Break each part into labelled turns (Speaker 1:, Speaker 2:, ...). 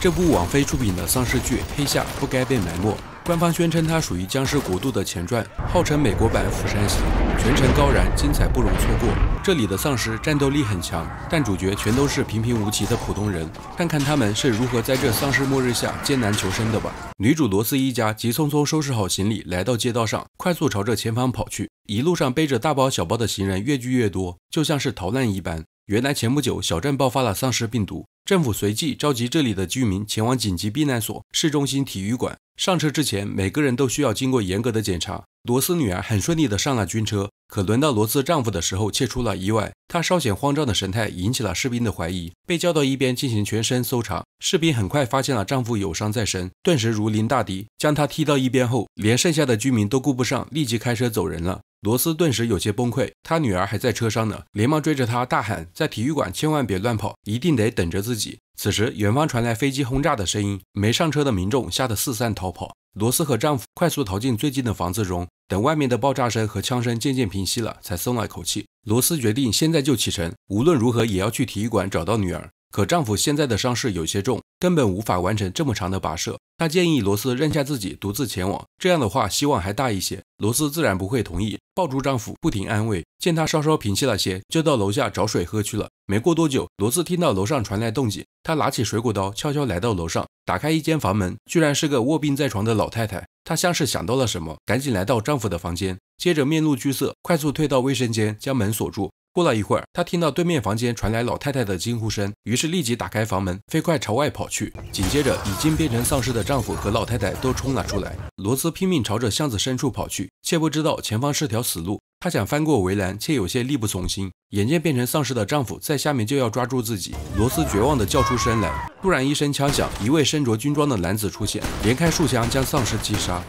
Speaker 1: 这部网飞出品的丧尸剧《黑夏》不该被埋没。官方宣称它属于《僵尸国度》的前传，号称美国版《釜山行》，全程高燃，精彩不容错过。这里的丧尸战斗力很强，但主角全都是平平无奇的普通人，看看他们是如何在这丧尸末日下艰难求生的吧。女主罗斯一家急匆匆收拾好行李，来到街道上，快速朝着前方跑去。一路上背着大包小包的行人越聚越多，就像是逃难一般。原来前不久，小镇爆发了丧尸病毒，政府随即召集这里的居民前往紧急避难所——市中心体育馆。上车之前，每个人都需要经过严格的检查。罗斯女儿很顺利地上了军车，可轮到罗斯丈夫的时候，却出了意外。他稍显慌张的神态引起了士兵的怀疑，被叫到一边进行全身搜查。士兵很快发现了丈夫有伤在身，顿时如临大敌，将他踢到一边后，连剩下的居民都顾不上，立即开车走人了。罗斯顿时有些崩溃，他女儿还在车上呢，连忙追着她大喊：“在体育馆千万别乱跑，一定得等着自己。”此时，远方传来飞机轰炸的声音，没上车的民众吓得四散逃跑。罗斯和丈夫快速逃进最近的房子中，等外面的爆炸声和枪声渐渐平息了，才松了口气。罗斯决定现在就启程，无论如何也要去体育馆找到女儿。可丈夫现在的伤势有些重，根本无法完成这么长的跋涉。他建议罗斯扔下自己，独自前往，这样的话希望还大一些。罗斯自然不会同意，抱住丈夫，不停安慰。见他稍稍平息了些，就到楼下找水喝去了。没过多久，罗斯听到楼上传来动静，他拿起水果刀，悄悄来到楼上，打开一间房门，居然是个卧病在床的老太太。她像是想到了什么，赶紧来到丈夫的房间，接着面露惧色，快速退到卫生间，将门锁住。过了一会儿，他听到对面房间传来老太太的惊呼声，于是立即打开房门，飞快朝外跑去。紧接着，已经变成丧尸的丈夫和老太太都冲了出来。罗斯拼命朝着巷子深处跑去，却不知道前方是条死路。他想翻过围栏，却有些力不从心。眼见变成丧尸的丈夫在下面就要抓住自己，罗斯绝望地叫出声来。突然一声枪响，一位身着军装的男子出现，连开数枪将丧尸击杀。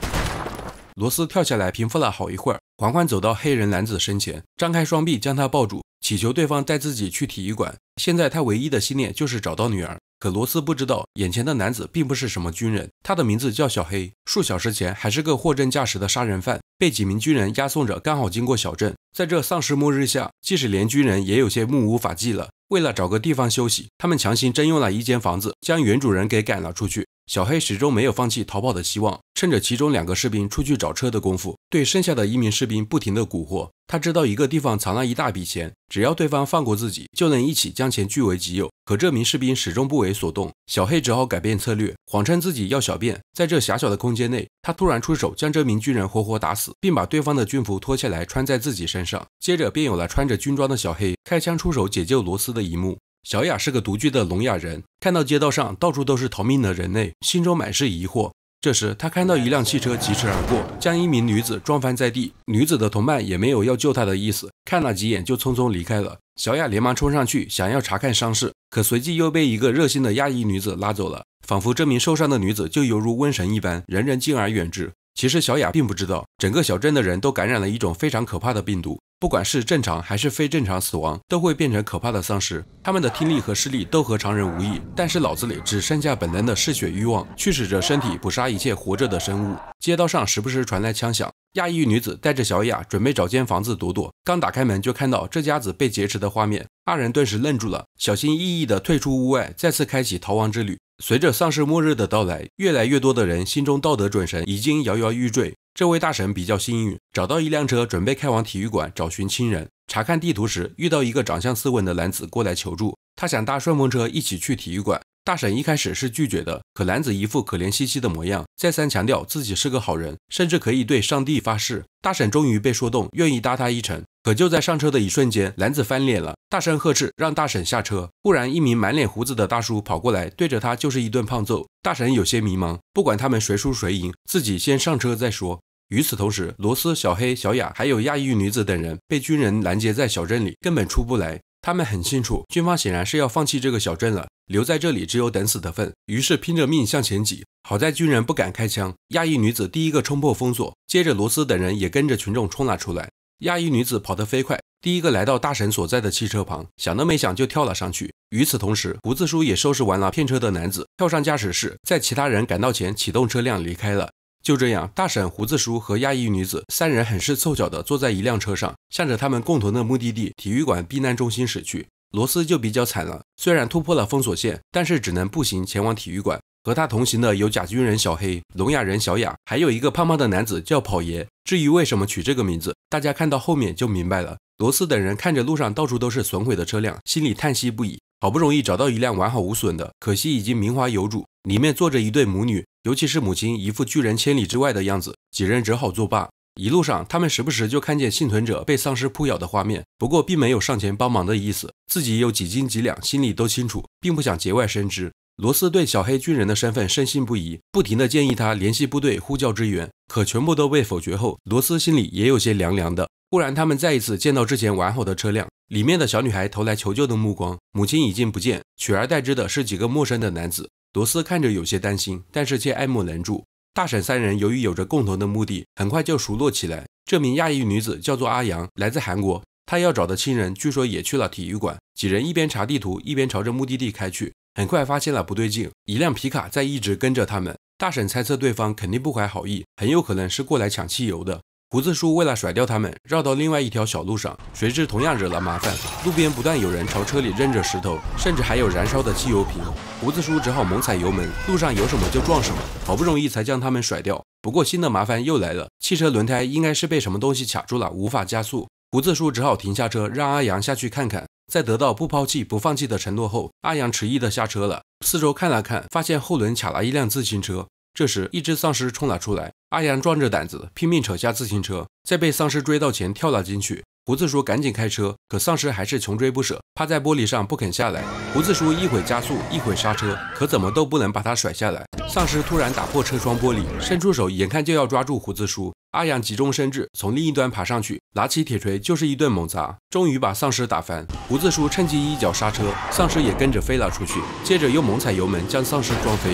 Speaker 1: 罗斯跳下来，平复了好一会儿，缓缓走到黑人男子身前，张开双臂将他抱住。祈求对方带自己去体育馆。现在他唯一的信念就是找到女儿。可罗斯不知道，眼前的男子并不是什么军人，他的名字叫小黑。数小时前还是个货真价实的杀人犯，被几名军人押送着，刚好经过小镇。在这丧尸末日下，即使连军人也有些目无法纪了。为了找个地方休息，他们强行征用了一间房子，将原主人给赶了出去。小黑始终没有放弃逃跑的希望，趁着其中两个士兵出去找车的功夫，对剩下的一名士兵不停地蛊惑。他知道一个地方藏了一大笔钱，只要对方放过自己，就能一起将钱据为己有。可这名士兵始终不为所动，小黑只好改变策略，谎称自己要小便。在这狭小的空间内，他突然出手将这名军人活活打死，并把对方的军服脱下来穿在自己身上。接着便有了穿着军装的小黑开枪出手解救罗斯的一幕。小雅是个独居的聋哑人，看到街道上到处都是逃命的人类，心中满是疑惑。这时，她看到一辆汽车疾驰而过，将一名女子撞翻在地，女子的同伴也没有要救她的意思，看了几眼就匆匆离开了。小雅连忙冲上去想要查看伤势，可随即又被一个热心的亚裔女子拉走了，仿佛这名受伤的女子就犹如瘟神一般，人人敬而远之。其实小雅并不知道，整个小镇的人都感染了一种非常可怕的病毒，不管是正常还是非正常死亡，都会变成可怕的丧尸。他们的听力和视力都和常人无异，但是脑子里只剩下本能的嗜血欲望，驱使着身体捕杀一切活着的生物。街道上时不时传来枪响，亚裔女子带着小雅准备找间房子躲躲，刚打开门就看到这家子被劫持的画面。二人顿时愣住了，小心翼翼地退出屋外，再次开启逃亡之旅。随着丧尸末日的到来，越来越多的人心中道德准绳已经摇摇欲坠。这位大神比较幸运，找到一辆车，准备开往体育馆找寻亲人。查看地图时，遇到一个长相斯文的男子过来求助，他想搭顺风车一起去体育馆。大婶一开始是拒绝的，可男子一副可怜兮兮的模样，再三强调自己是个好人，甚至可以对上帝发誓。大婶终于被说动，愿意搭他一程。可就在上车的一瞬间，男子翻脸了，大声呵斥让大婶下车。忽然，一名满脸胡子的大叔跑过来，对着他就是一顿胖揍。大婶有些迷茫，不管他们谁输谁赢，自己先上车再说。与此同时，罗斯、小黑、小雅还有亚裔女子等人被军人拦截在小镇里，根本出不来。他们很清楚，军方显然是要放弃这个小镇了，留在这里只有等死的份。于是拼着命向前挤。好在军人不敢开枪，亚裔女子第一个冲破封锁，接着罗斯等人也跟着群众冲了出来。亚裔女子跑得飞快，第一个来到大神所在的汽车旁，想都没想就跳了上去。与此同时，胡子叔也收拾完了骗车的男子，跳上驾驶室，在其他人赶到前启动车辆离开了。就这样，大婶、胡子叔和亚裔女子三人很是凑巧的坐在一辆车上，向着他们共同的目的地——体育馆避难中心驶去。罗斯就比较惨了，虽然突破了封锁线，但是只能步行前往体育馆。和他同行的有假军人小黑、聋哑人小雅，还有一个胖胖的男子叫跑爷。至于为什么取这个名字，大家看到后面就明白了。罗斯等人看着路上到处都是损毁的车辆，心里叹息不已。好不容易找到一辆完好无损的，可惜已经名花有主，里面坐着一对母女。尤其是母亲一副拒人千里之外的样子，几人只好作罢。一路上，他们时不时就看见幸存者被丧尸扑咬的画面，不过并没有上前帮忙的意思。自己有几斤几两，心里都清楚，并不想节外生枝。罗斯对小黑军人的身份深信不疑，不停的建议他联系部队呼叫支援，可全部都被否决后，罗斯心里也有些凉凉的。忽然，他们再一次见到之前完好的车辆，里面的小女孩投来求救的目光，母亲已经不见，取而代之的是几个陌生的男子。罗斯看着有些担心，但是却爱莫能助。大婶三人由于有着共同的目的，很快就熟络起来。这名亚裔女子叫做阿阳，来自韩国。她要找的亲人据说也去了体育馆。几人一边查地图，一边朝着目的地开去。很快发现了不对劲，一辆皮卡在一直跟着他们。大婶猜测对方肯定不怀好意，很有可能是过来抢汽油的。胡子叔为了甩掉他们，绕到另外一条小路上，谁知同样惹了麻烦。路边不断有人朝车里扔着石头，甚至还有燃烧的汽油瓶。胡子叔只好猛踩油门，路上有什么就撞什么，好不容易才将他们甩掉。不过新的麻烦又来了，汽车轮胎应该是被什么东西卡住了，无法加速。胡子叔只好停下车，让阿阳下去看看。在得到不抛弃、不放弃的承诺后，阿阳迟疑的下车了，四周看了看，发现后轮卡了一辆自行车。这时，一只丧尸冲了出来，阿阳壮着胆子拼命扯下自行车，在被丧尸追到前跳了进去。胡子叔赶紧开车，可丧尸还是穷追不舍，趴在玻璃上不肯下来。胡子叔一会儿加速，一会儿刹车，可怎么都不能把他甩下来。丧尸突然打破车窗玻璃，伸出手，眼看就要抓住胡子叔。阿阳急中生智，从另一端爬上去，拿起铁锤就是一顿猛砸，终于把丧尸打翻。胡子叔趁机一脚刹车，丧尸也跟着飞了出去，接着又猛踩油门，将丧尸撞飞。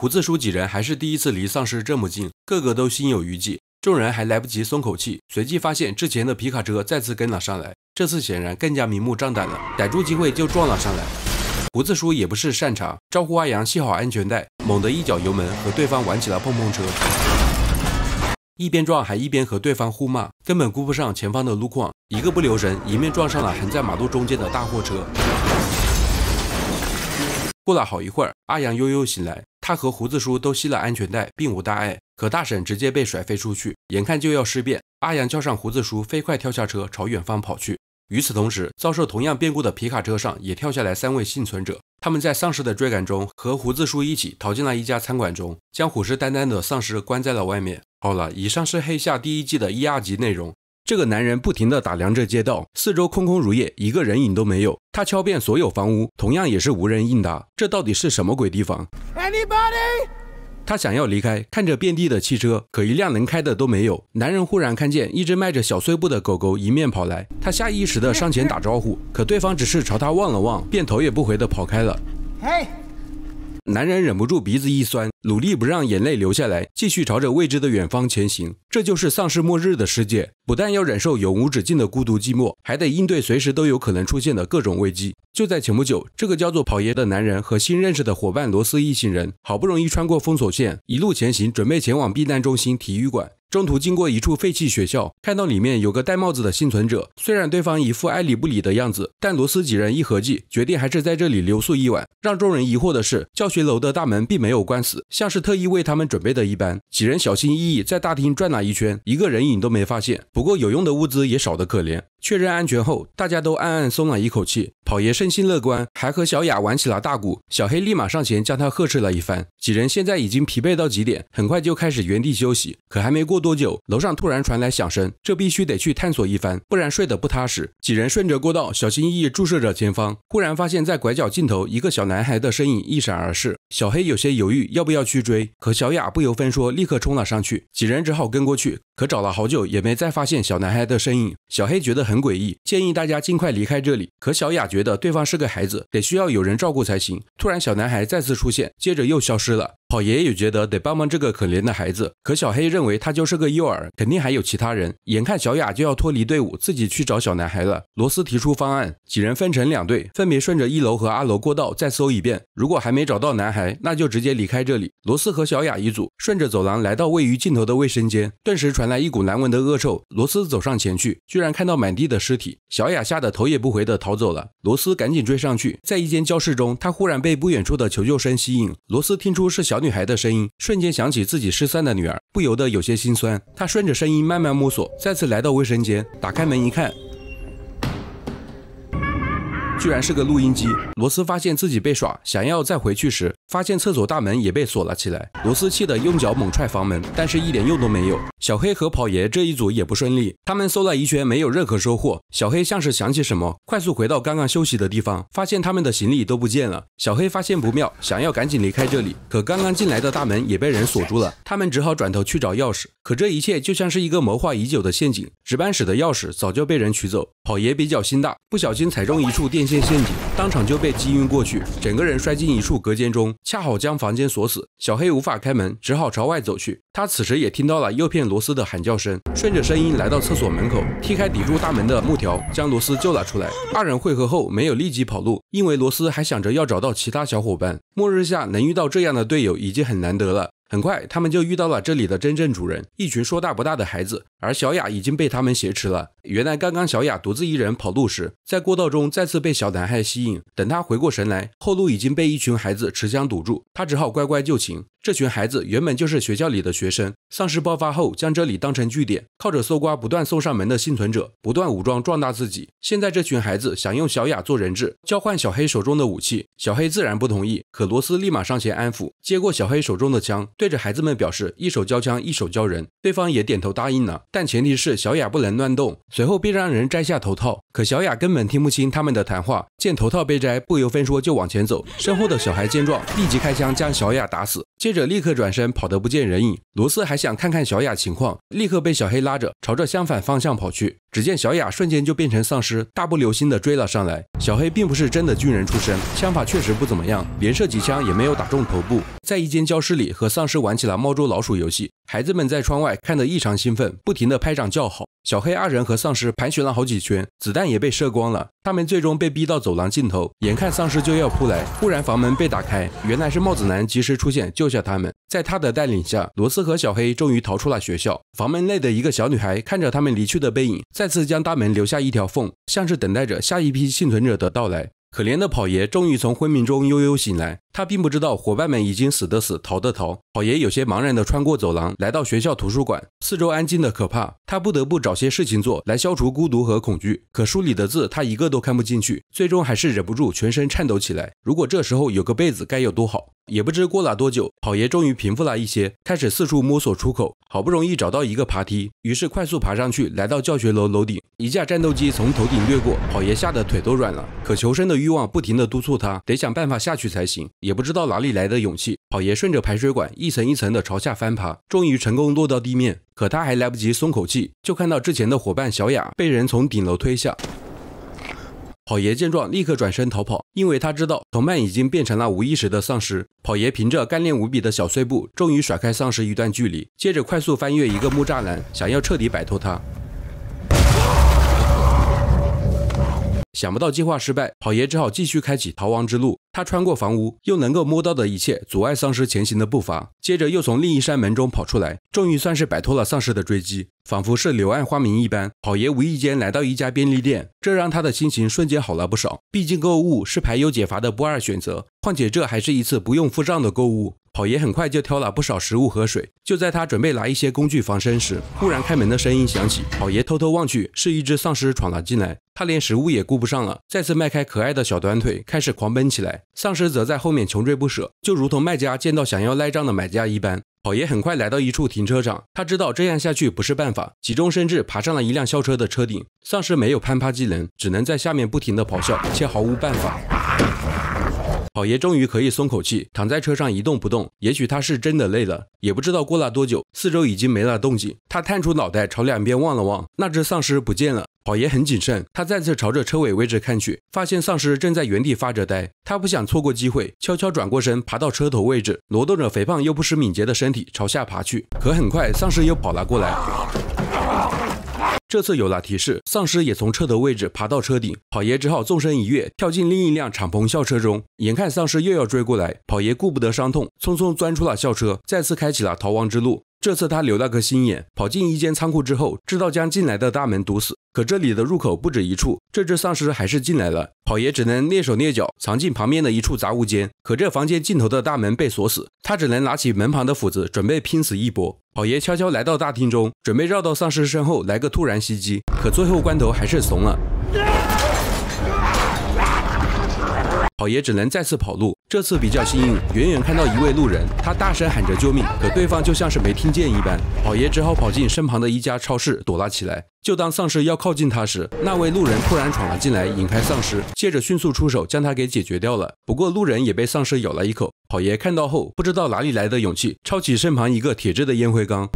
Speaker 1: 胡子叔几人还是第一次离丧尸这么近，个个都心有余悸。众人还来不及松口气，随即发现之前的皮卡车再次跟了上来，这次显然更加明目张胆了，逮住机会就撞了上来。胡子叔也不是擅长，招呼阿阳系好安全带，猛地一脚油门，和对方玩起了碰碰车，一边撞还一边和对方互骂，根本顾不上前方的路况，一个不留神，迎面撞上了横在马路中间的大货车。过了好一会儿，阿阳悠悠醒来。他和胡子叔都系了安全带，并无大碍。可大婶直接被甩飞出去，眼看就要尸变。阿阳叫上胡子叔，飞快跳下车，朝远方跑去。与此同时，遭受同样变故的皮卡车上也跳下来三位幸存者。他们在丧尸的追赶中，和胡子叔一起逃进了一家餐馆中，将虎视眈眈的丧尸关在了外面。好了，以上是《黑夏》第一季的一二集内容。这个男人不停地打量着街道，四周空空如也，一个人影都没有。他敲遍所有房屋，同样也是无人应答。这到底是什么鬼地方？a n y y b o d 他想要离开，看着遍地的汽车，可一辆能开的都没有。男人忽然看见一只迈着小碎步的狗狗迎面跑来，他下意识的上前打招呼，可对方只是朝他望了望，便头也不回的跑开了。嘿，男人忍不住鼻子一酸。努力不让眼泪流下来，继续朝着未知的远方前行。这就是丧尸末日的世界，不但要忍受永无止境的孤独寂寞，还得应对随时都有可能出现的各种危机。就在前不久，这个叫做跑爷的男人和新认识的伙伴罗斯一行人，好不容易穿过封锁线，一路前行，准备前往避难中心体育馆。中途经过一处废弃学校，看到里面有个戴帽子的幸存者，虽然对方一副爱理不理的样子，但罗斯几人一合计，决定还是在这里留宿一晚。让众人疑惑的是，教学楼的大门并没有关死。像是特意为他们准备的一般，几人小心翼翼在大厅转了一圈，一个人影都没发现。不过有用的物资也少得可怜。确认安全后，大家都暗暗松了一口气。跑爷身心乐观，还和小雅玩起了大鼓。小黑立马上前将他呵斥了一番。几人现在已经疲惫到极点，很快就开始原地休息。可还没过多久，楼上突然传来响声，这必须得去探索一番，不然睡得不踏实。几人顺着过道小心翼翼注视着前方，忽然发现，在拐角尽头，一个小男孩的身影一闪而逝。小黑有些犹豫，要不要去追？可小雅不由分说，立刻冲了上去。几人只好跟过去，可找了好久也没再发现小男孩的身影。小黑觉得。很诡异，建议大家尽快离开这里。可小雅觉得对方是个孩子，得需要有人照顾才行。突然，小男孩再次出现，接着又消失了。跑爷爷也觉得得帮帮这个可怜的孩子，可小黑认为他就是个诱饵，肯定还有其他人。眼看小雅就要脱离队伍，自己去找小男孩了。罗斯提出方案，几人分成两队，分别顺着一楼和二楼过道再搜一遍。如果还没找到男孩，那就直接离开这里。罗斯和小雅一组，顺着走廊来到位于尽头的卫生间，顿时传来一股难闻的恶臭。罗斯走上前去，居然看到满地的尸体。小雅吓得头也不回地逃走了。罗斯赶紧追上去，在一间教室中，他忽然被不远处的求救声吸引。罗斯听出是小。女孩的声音瞬间想起自己失散的女儿，不由得有些心酸。她顺着声音慢慢摸索，再次来到卫生间，打开门一看。居然是个录音机。罗斯发现自己被耍，想要再回去时，发现厕所大门也被锁了起来。罗斯气得用脚猛踹房门，但是一点用都没有。小黑和跑爷这一组也不顺利，他们搜了一圈，没有任何收获。小黑像是想起什么，快速回到刚刚休息的地方，发现他们的行李都不见了。小黑发现不妙，想要赶紧离开这里，可刚刚进来的大门也被人锁住了。他们只好转头去找钥匙，可这一切就像是一个谋划已久的陷阱。值班室的钥匙早就被人取走。跑爷比较心大，不小心踩中一处电。见陷阱，当场就被击晕过去，整个人摔进一处隔间中，恰好将房间锁死，小黑无法开门，只好朝外走去。他此时也听到了诱骗罗斯的喊叫声，顺着声音来到厕所门口，踢开抵住大门的木条，将罗斯救了出来。二人汇合后，没有立即跑路，因为罗斯还想着要找到其他小伙伴。末日下能遇到这样的队友已经很难得了。很快，他们就遇到了这里的真正主人，一群说大不大的孩子，而小雅已经被他们挟持了。原来，刚刚小雅独自一人跑路时，在过道中再次被小男孩吸引。等他回过神来，后路已经被一群孩子持枪堵住，他只好乖乖就擒。这群孩子原本就是学校里的学生，丧尸爆发后将这里当成据点，靠着搜刮不断送上门的幸存者，不断武装壮大自己。现在，这群孩子想用小雅做人质，交换小黑手中的武器，小黑自然不同意。可罗斯立马上前安抚，接过小黑手中的枪。对着孩子们表示，一手交枪，一手交人。对方也点头答应了，但前提是小雅不能乱动。随后便让人摘下头套，可小雅根本听不清他们的谈话。见头套被摘，不由分说就往前走。身后的小孩见状，立即开枪将小雅打死，接着立刻转身跑得不见人影。罗斯还想看看小雅情况，立刻被小黑拉着朝着相反方向跑去。只见小雅瞬间就变成丧尸，大步流星的追了上来。小黑并不是真的军人出身，枪法确实不怎么样，连射几枪也没有打中头部。在一间教室里和丧。是玩起了猫捉老鼠游戏，孩子们在窗外看得异常兴奋，不停地拍掌叫好。小黑二人和丧尸盘旋了好几圈，子弹也被射光了。他们最终被逼到走廊尽头，眼看丧尸就要扑来，忽然房门被打开，原来是帽子男及时出现救下他们。在他的带领下，罗斯和小黑终于逃出了学校。房门内的一个小女孩看着他们离去的背影，再次将大门留下一条缝，像是等待着下一批幸存者的到来。可怜的跑爷终于从昏迷中悠悠醒来，他并不知道伙伴们已经死的死，逃的逃。跑爷有些茫然地穿过走廊，来到学校图书馆，四周安静的可怕。他不得不找些事情做，来消除孤独和恐惧。可书里的字他一个都看不进去，最终还是忍不住全身颤抖起来。如果这时候有个被子该有多好！也不知过了多久，跑爷终于平复了一些，开始四处摸索出口。好不容易找到一个爬梯，于是快速爬上去，来到教学楼楼顶。一架战斗机从头顶掠过，跑爷吓得腿都软了。可求生的欲望不停地督促他，得想办法下去才行。也不知道哪里来的勇气，跑爷顺着排水管一层一层地朝下翻爬，终于成功落到地面。可他还来不及松口气，就看到之前的伙伴小雅被人从顶楼推下。跑爷见状，立刻转身逃跑，因为他知道同伴已经变成了无意识的丧尸。跑爷凭着干练无比的小碎步，终于甩开丧尸一段距离，接着快速翻越一个木栅栏，想要彻底摆脱他。想不到计划失败，跑爷只好继续开启逃亡之路。他穿过房屋，又能够摸到的一切阻碍丧尸前行的步伐。接着又从另一扇门中跑出来，终于算是摆脱了丧尸的追击，仿佛是柳暗花明一般。跑爷无意间来到一家便利店，这让他的心情瞬间好了不少。毕竟购物是排忧解乏的不二选择，况且这还是一次不用付账的购物。跑爷很快就挑了不少食物和水。就在他准备拿一些工具防身时，忽然开门的声音响起。跑爷偷偷望去，是一只丧尸闯了进来。他连食物也顾不上了，再次迈开可爱的小短腿，开始狂奔起来。丧尸则在后面穷追不舍，就如同卖家见到想要赖账的买家一般。跑爷很快来到一处停车场，他知道这样下去不是办法，急中生智爬上了一辆校车的车顶。丧尸没有攀爬技能，只能在下面不停地咆哮，却毫无办法。宝爷终于可以松口气，躺在车上一动不动。也许他是真的累了，也不知道过了多久，四周已经没了动静。他探出脑袋朝两边望了望，那只丧尸不见了。宝爷很谨慎，他再次朝着车尾位置看去，发现丧尸正在原地发着呆。他不想错过机会，悄悄转过身，爬到车头位置，挪动着肥胖又不失敏捷的身体朝下爬去。可很快，丧尸又跑了过来。这次有了提示，丧尸也从车头位置爬到车顶，跑爷只好纵身一跃，跳进另一辆敞篷校车中。眼看丧尸又要追过来，跑爷顾不得伤痛，匆匆钻出了校车，再次开启了逃亡之路。这次他留了个心眼，跑进一间仓库之后，知道将进来的大门堵死。可这里的入口不止一处，这只丧尸还是进来了。跑爷只能蹑手蹑脚藏进旁边的一处杂物间，可这房间尽头的大门被锁死，他只能拿起门旁的斧子准备拼死一搏。跑爷悄悄来到大厅中，准备绕到丧尸身后来个突然袭击，可最后关头还是怂了，跑爷只能再次跑路。这次比较幸运，远远看到一位路人，他大声喊着救命，可对方就像是没听见一般。跑爷只好跑进身旁的一家超市躲了起来。就当丧尸要靠近他时，那位路人突然闯了进来，引开丧尸，接着迅速出手将他给解决掉了。不过路人也被丧尸咬了一口。跑爷看到后，不知道哪里来的勇气，抄起身旁一个铁质的烟灰缸。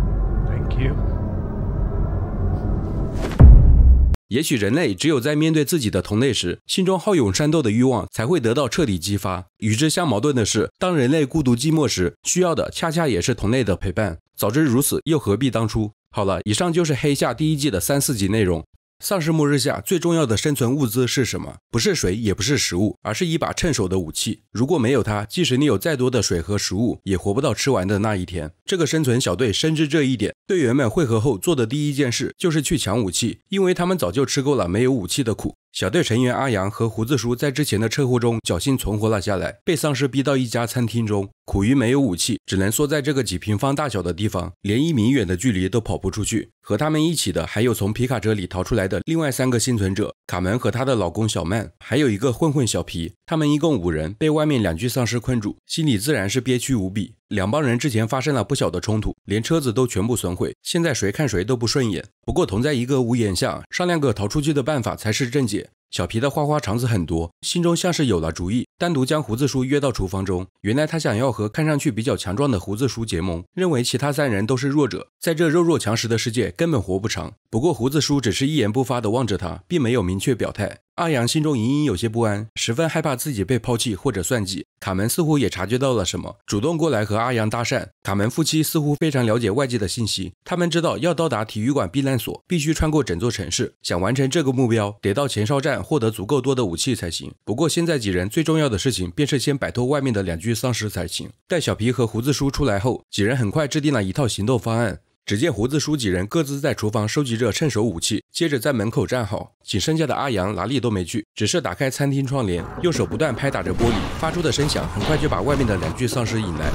Speaker 1: 也许人类只有在面对自己的同类时，心中好勇善斗的欲望才会得到彻底激发。与之相矛盾的是，当人类孤独寂寞时，需要的恰恰也是同类的陪伴。早知如此，又何必当初？好了，以上就是《黑夏》第一季的三四集内容。丧尸末日下最重要的生存物资是什么？不是水，也不是食物，而是一把趁手的武器。如果没有它，即使你有再多的水和食物，也活不到吃完的那一天。这个生存小队深知这一点，队员们汇合后做的第一件事就是去抢武器，因为他们早就吃够了没有武器的苦。小队成员阿阳和胡子叔在之前的车祸中侥幸存活了下来，被丧尸逼到一家餐厅中，苦于没有武器，只能缩在这个几平方大小的地方，连一米远的距离都跑不出去。和他们一起的还有从皮卡车里逃出来的另外三个幸存者卡门和她的老公小曼，还有一个混混小皮，他们一共五人被外面两具丧尸困住，心里自然是憋屈无比。两帮人之前发生了不小的冲突，连车子都全部损毁。现在谁看谁都不顺眼。不过同在一个屋檐下，商量个逃出去的办法才是正解。小皮的花花肠子很多，心中像是有了主意，单独将胡子叔约到厨房中。原来他想要和看上去比较强壮的胡子叔结盟，认为其他三人都是弱者，在这肉弱强食的世界根本活不长。不过胡子叔只是一言不发地望着他，并没有明确表态。阿阳心中隐隐有些不安，十分害怕自己被抛弃或者算计。卡门似乎也察觉到了什么，主动过来和阿阳搭讪。卡门夫妻似乎非常了解外界的信息，他们知道要到达体育馆避难所，必须穿过整座城市。想完成这个目标，得到前哨站获得足够多的武器才行。不过现在几人最重要的事情便是先摆脱外面的两具丧尸才行。待小皮和胡子叔出来后，几人很快制定了一套行动方案。只见胡子叔几人各自在厨房收集着趁手武器，接着在门口站好。仅剩下的阿阳哪里都没去，只是打开餐厅窗帘，右手不断拍打着玻璃，发出的声响很快就把外面的两具丧尸引来。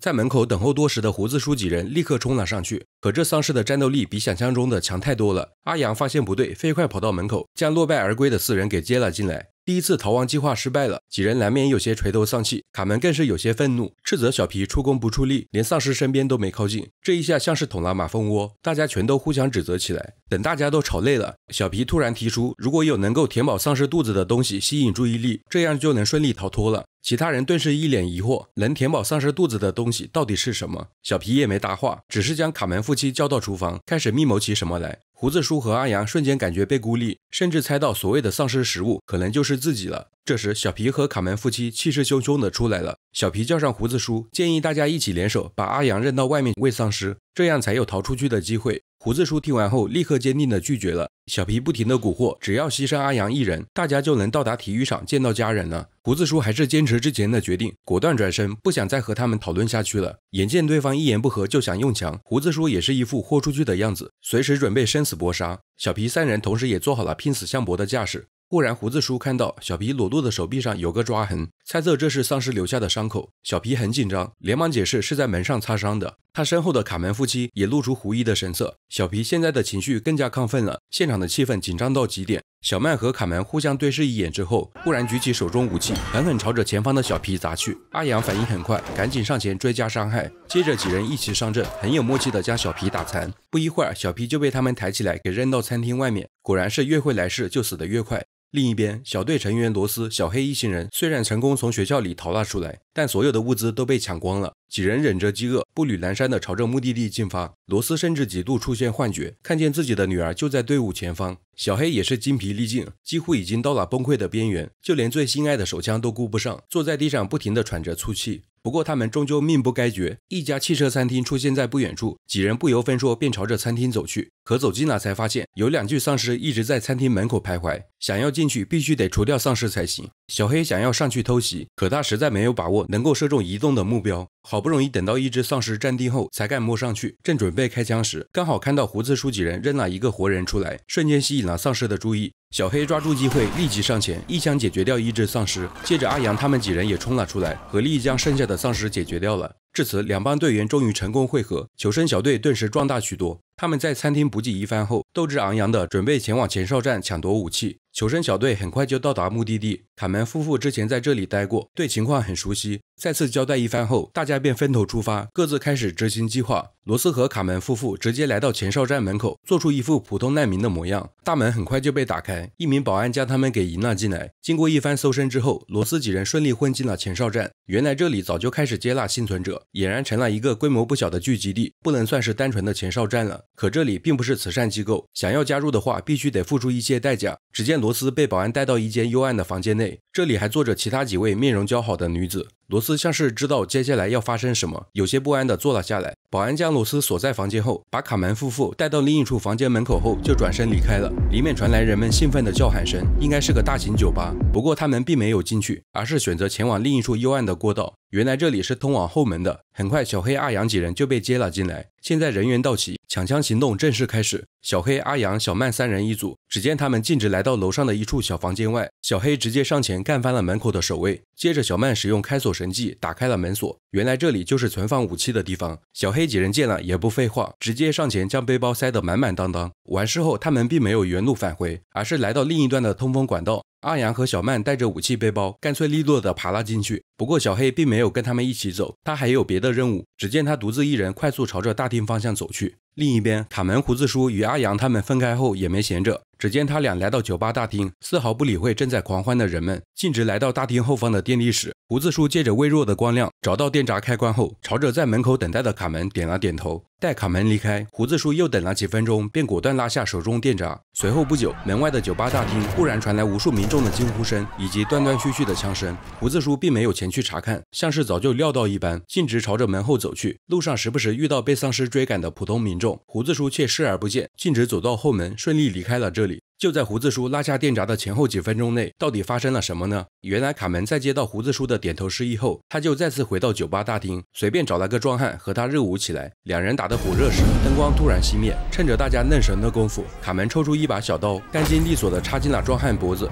Speaker 1: 在门口等候多时的胡子叔几人立刻冲了上去，可这丧尸的战斗力比想象中的强太多了。阿阳发现不对，飞快跑到门口，将落败而归的四人给接了进来。第一次逃亡计划失败了，几人难免有些垂头丧气，卡门更是有些愤怒，斥责小皮出工不出力，连丧尸身边都没靠近，这一下像是捅了马蜂窝，大家全都互相指责起来。等大家都吵累了，小皮突然提出，如果有能够填饱丧尸肚子的东西，吸引注意力，这样就能顺利逃脱了。其他人顿时一脸疑惑，能填饱丧尸肚子的东西到底是什么？小皮也没答话，只是将卡门夫妻叫到厨房，开始密谋起什么来。胡子叔和阿阳瞬间感觉被孤立，甚至猜到所谓的丧尸食物可能就是自己了。这时，小皮和卡门夫妻气势汹汹的出来了。小皮叫上胡子叔，建议大家一起联手把阿阳扔到外面喂丧尸，这样才有逃出去的机会。胡子叔听完后，立刻坚定的拒绝了。小皮不停的蛊惑，只要牺牲阿阳一人，大家就能到达体育场见到家人了。胡子叔还是坚持之前的决定，果断转身，不想再和他们讨论下去了。眼见对方一言不合就想用强，胡子叔也是一副豁出去的样子，随时准备生死搏杀。小皮三人同时也做好了拼死相搏的架势。忽然，胡子叔看到小皮裸露的手臂上有个抓痕，猜测这是丧尸留下的伤口。小皮很紧张，连忙解释是在门上擦伤的。他身后的卡门夫妻也露出狐疑的神色。小皮现在的情绪更加亢奋了，现场的气氛紧张到极点。小曼和卡门互相对视一眼之后，忽然举起手中武器，狠狠朝着前方的小皮砸去。阿阳反应很快，赶紧上前追加伤害。接着几人一起上阵，很有默契的将小皮打残。不一会儿，小皮就被他们抬起来，给扔到餐厅外面。果然是越会来事，就死得越快。另一边，小队成员罗斯、小黑一行人虽然成功从学校里逃了出来，但所有的物资都被抢光了。几人忍着饥饿，步履蹒跚地朝着目的地进发。罗斯甚至几度出现幻觉，看见自己的女儿就在队伍前方。小黑也是精疲力尽，几乎已经到了崩溃的边缘，就连最心爱的手枪都顾不上，坐在地上不停地喘着粗气。不过他们终究命不该绝，一家汽车餐厅出现在不远处，几人不由分说便朝着餐厅走去。可走近了才发现，有两具丧尸一直在餐厅门口徘徊，想要进去必须得除掉丧尸才行。小黑想要上去偷袭，可他实在没有把握能够射中移动的目标。好不容易等到一只丧尸站定后，才敢摸上去，正准备开枪时，刚好看到胡子叔几人扔了一个活人出来，瞬间吸引了丧尸的注意。小黑抓住机会，立即上前一枪解决掉一只丧尸。接着，阿阳他们几人也冲了出来，合力将剩下的丧尸解决掉了。至此，两帮队员终于成功汇合，求生小队顿时壮大许多。他们在餐厅补给一番后，斗志昂扬的准备前往前哨站抢夺武器。求生小队很快就到达目的地，卡门夫妇之前在这里待过，对情况很熟悉。再次交代一番后，大家便分头出发，各自开始执行计划。罗斯和卡门夫妇直接来到前哨站门口，做出一副普通难民的模样，大门很快就被打开，一名保安将他们给迎了进来。经过一番搜身之后，罗斯几人顺利混进了前哨站。原来这里早就开始接纳幸存者，俨然成了一个规模不小的聚集地，不能算是单纯的前哨站了。可这里并不是慈善机构，想要加入的话，必须得付出一些代价。只见罗斯被保安带到一间幽暗的房间内。这里还坐着其他几位面容姣好的女子，罗斯像是知道接下来要发生什么，有些不安地坐了下来。保安将罗斯锁在房间后，把卡门夫妇带到另一处房间门口后，就转身离开了。里面传来人们兴奋的叫喊声，应该是个大型酒吧。不过他们并没有进去，而是选择前往另一处幽暗的过道。原来这里是通往后门的。很快，小黑、阿阳几人就被接了进来。现在人员到齐，抢枪行动正式开始。小黑、阿阳、小曼三人一组，只见他们径直来到楼上的一处小房间外，小黑直接上前干翻了门口的守卫，接着小曼使用开锁神技打开了门锁。原来这里就是存放武器的地方。小黑几人见了也不废话，直接上前将背包塞得满满当当。完事后，他们并没有原路返回，而是来到另一端的通风管道。阿阳和小曼带着武器背包，干脆利落地爬了进去。不过小黑并没有跟他们一起走，他还有别的任务。只见他独自一人，快速朝着大厅方向走去。另一边，卡门胡子叔与阿阳他们分开后也没闲着。只见他俩来到酒吧大厅，丝毫不理会正在狂欢的人们，径直来到大厅后方的电力室。胡子叔借着微弱的光亮，找到电闸开关后，朝着在门口等待的卡门点了点头。待卡门离开，胡子叔又等了几分钟，便果断拉下手中电闸。随后不久，门外的酒吧大厅忽然传来无数民众的惊呼声以及断断续续的枪声。胡子叔并没有前去查看，像是早就料到一般，径直朝着门后走去。路上时不时遇到被丧尸追赶的普通民众，胡子叔却视而不见，径直走到后门，顺利离开了这里。就在胡子叔拉下电闸的前后几分钟内，到底发生了什么呢？原来卡门在接到胡子叔的点头示意后，他就再次回到酒吧大厅，随便找了个壮汉和他热舞起来。两人打得火热时，灯光突然熄灭。趁着大家愣神的功夫，卡门抽出一把小刀，干净利索地插进了壮汉脖子，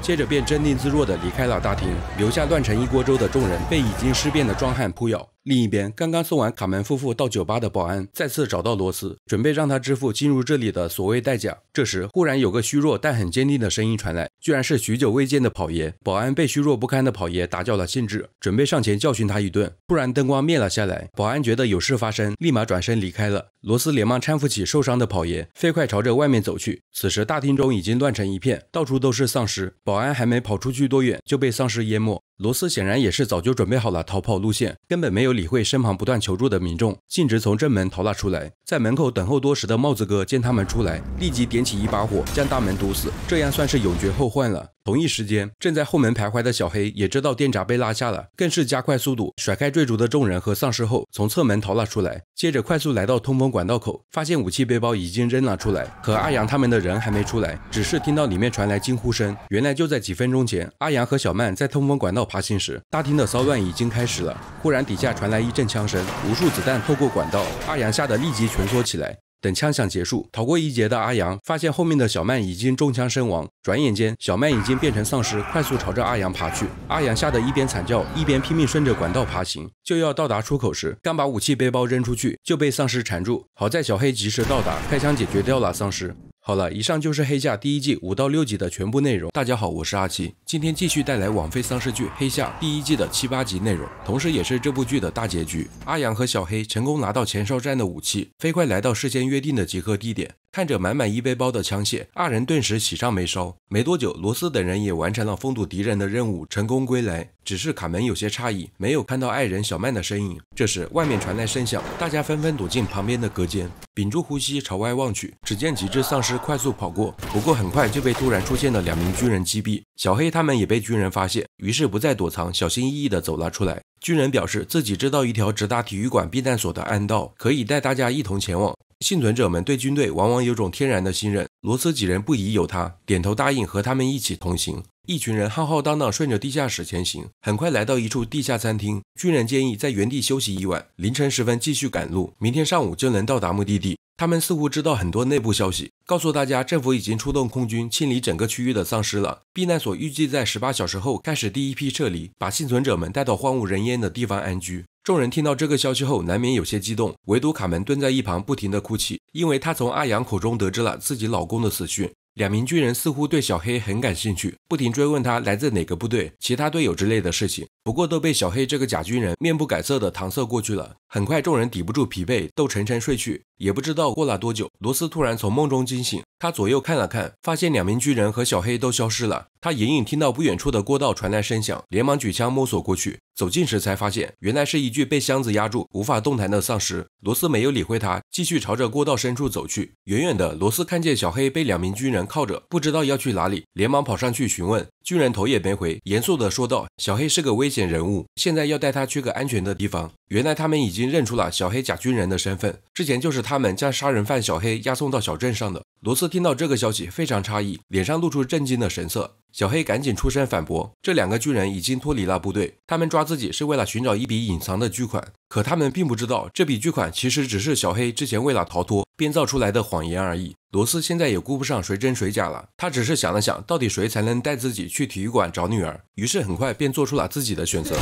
Speaker 1: 接着便镇定自若地离开了大厅，留下乱成一锅粥的众人被已经尸变的壮汉扑咬。另一边，刚刚送完卡门夫妇到酒吧的保安再次找到罗斯，准备让他支付进入这里的所谓代价。这时，忽然有个虚弱但很坚定的声音传来，居然是许久未见的跑爷。保安被虚弱不堪的跑爷打搅了兴致，准备上前教训他一顿。突然，灯光灭了下来，保安觉得有事发生，立马转身离开了。罗斯连忙搀扶起受伤的跑爷，飞快朝着外面走去。此时，大厅中已经乱成一片，到处都是丧尸。保安还没跑出去多远，就被丧尸淹没。罗斯显然也是早就准备好了逃跑路线，根本没有理会身旁不断求助的民众，径直从正门逃了出来。在门口等候多时的帽子哥见他们出来，立即点起一把火，将大门堵死，这样算是永绝后患了。同一时间，正在后门徘徊的小黑也知道电闸被拉下了，更是加快速度，甩开追逐的众人和丧尸后，从侧门逃了出来。接着快速来到通风管道口，发现武器背包已经扔了出来，可阿阳他们的人还没出来，只是听到里面传来惊呼声。原来就在几分钟前，阿阳和小曼在通风管道爬行时，大厅的骚乱已经开始了。忽然底下传来一阵枪声，无数子弹透过管道，阿阳吓得立即蜷缩起来。等枪响结束，逃过一劫的阿阳发现后面的小曼已经中枪身亡。转眼间，小曼已经变成丧尸，快速朝着阿阳爬去。阿阳吓得一边惨叫，一边拼命顺着管道爬行。就要到达出口时，刚把武器背包扔出去，就被丧尸缠住。好在小黑及时到达，开枪解决掉了丧尸。好了，以上就是《黑夏》第一季五到六集的全部内容。大家好，我是阿七，今天继续带来网飞丧尸剧《黑夏》第一季的七八集内容，同时也是这部剧的大结局。阿阳和小黑成功拿到前哨站的武器，飞快来到事先约定的集合地点。看着满满一背包的枪械，二人顿时喜上眉梢。没多久，罗斯等人也完成了封堵敌人的任务，成功归来。只是卡门有些诧异，没有看到爱人小曼的身影。这时，外面传来声响，大家纷纷躲进旁边的隔间，屏住呼吸朝外望去，只见几只丧尸快速跑过，不过很快就被突然出现的两名军人击毙。小黑他们也被军人发现，于是不再躲藏，小心翼翼地走了出来。军人表示，自己知道一条直达体育馆避难所的暗道，可以带大家一同前往。幸存者们对军队往往有种天然的信任。罗斯几人不疑有他，点头答应和他们一起同行。一群人浩浩荡荡顺着地下室前行，很快来到一处地下餐厅。军人建议在原地休息一晚，凌晨时分继续赶路，明天上午就能到达目的地。他们似乎知道很多内部消息，告诉大家政府已经出动空军清理整个区域的丧尸了。避难所预计在十八小时后开始第一批撤离，把幸存者们带到荒无人烟的地方安居。众人听到这个消息后，难免有些激动，唯独卡门蹲在一旁，不停地哭泣，因为她从阿阳口中得知了自己老公的死讯。两名军人似乎对小黑很感兴趣，不停追问他来自哪个部队、其他队友之类的事情，不过都被小黑这个假军人面不改色的搪塞过去了。很快，众人抵不住疲惫，都沉沉睡去。也不知道过了多久，罗斯突然从梦中惊醒，他左右看了看，发现两名军人和小黑都消失了。他隐隐听到不远处的过道传来声响，连忙举枪摸索过去。走近时才发现，原来是一具被箱子压住、无法动弹的丧尸。罗斯没有理会他，继续朝着过道深处走去。远远的，罗斯看见小黑被两名军人靠着，不知道要去哪里，连忙跑上去询问。军人头也没回，严肃地说道：“小黑是个危险人物，现在要带他去个安全的地方。”原来他们已经认出了小黑假军人的身份，之前就是他们将杀人犯小黑押送到小镇上的。罗斯听到这个消息非常诧异，脸上露出震惊的神色。小黑赶紧出声反驳：“这两个军人已经脱离了部队，他们抓自己是为了寻找一笔隐藏的巨款，可他们并不知道这笔巨款其实只是小黑之前为了逃脱编造出来的谎言而已。”罗斯现在也顾不上谁真谁假了，他只是想了想，到底谁才能带自己去体育馆找女儿，于是很快便做出了自己的选择。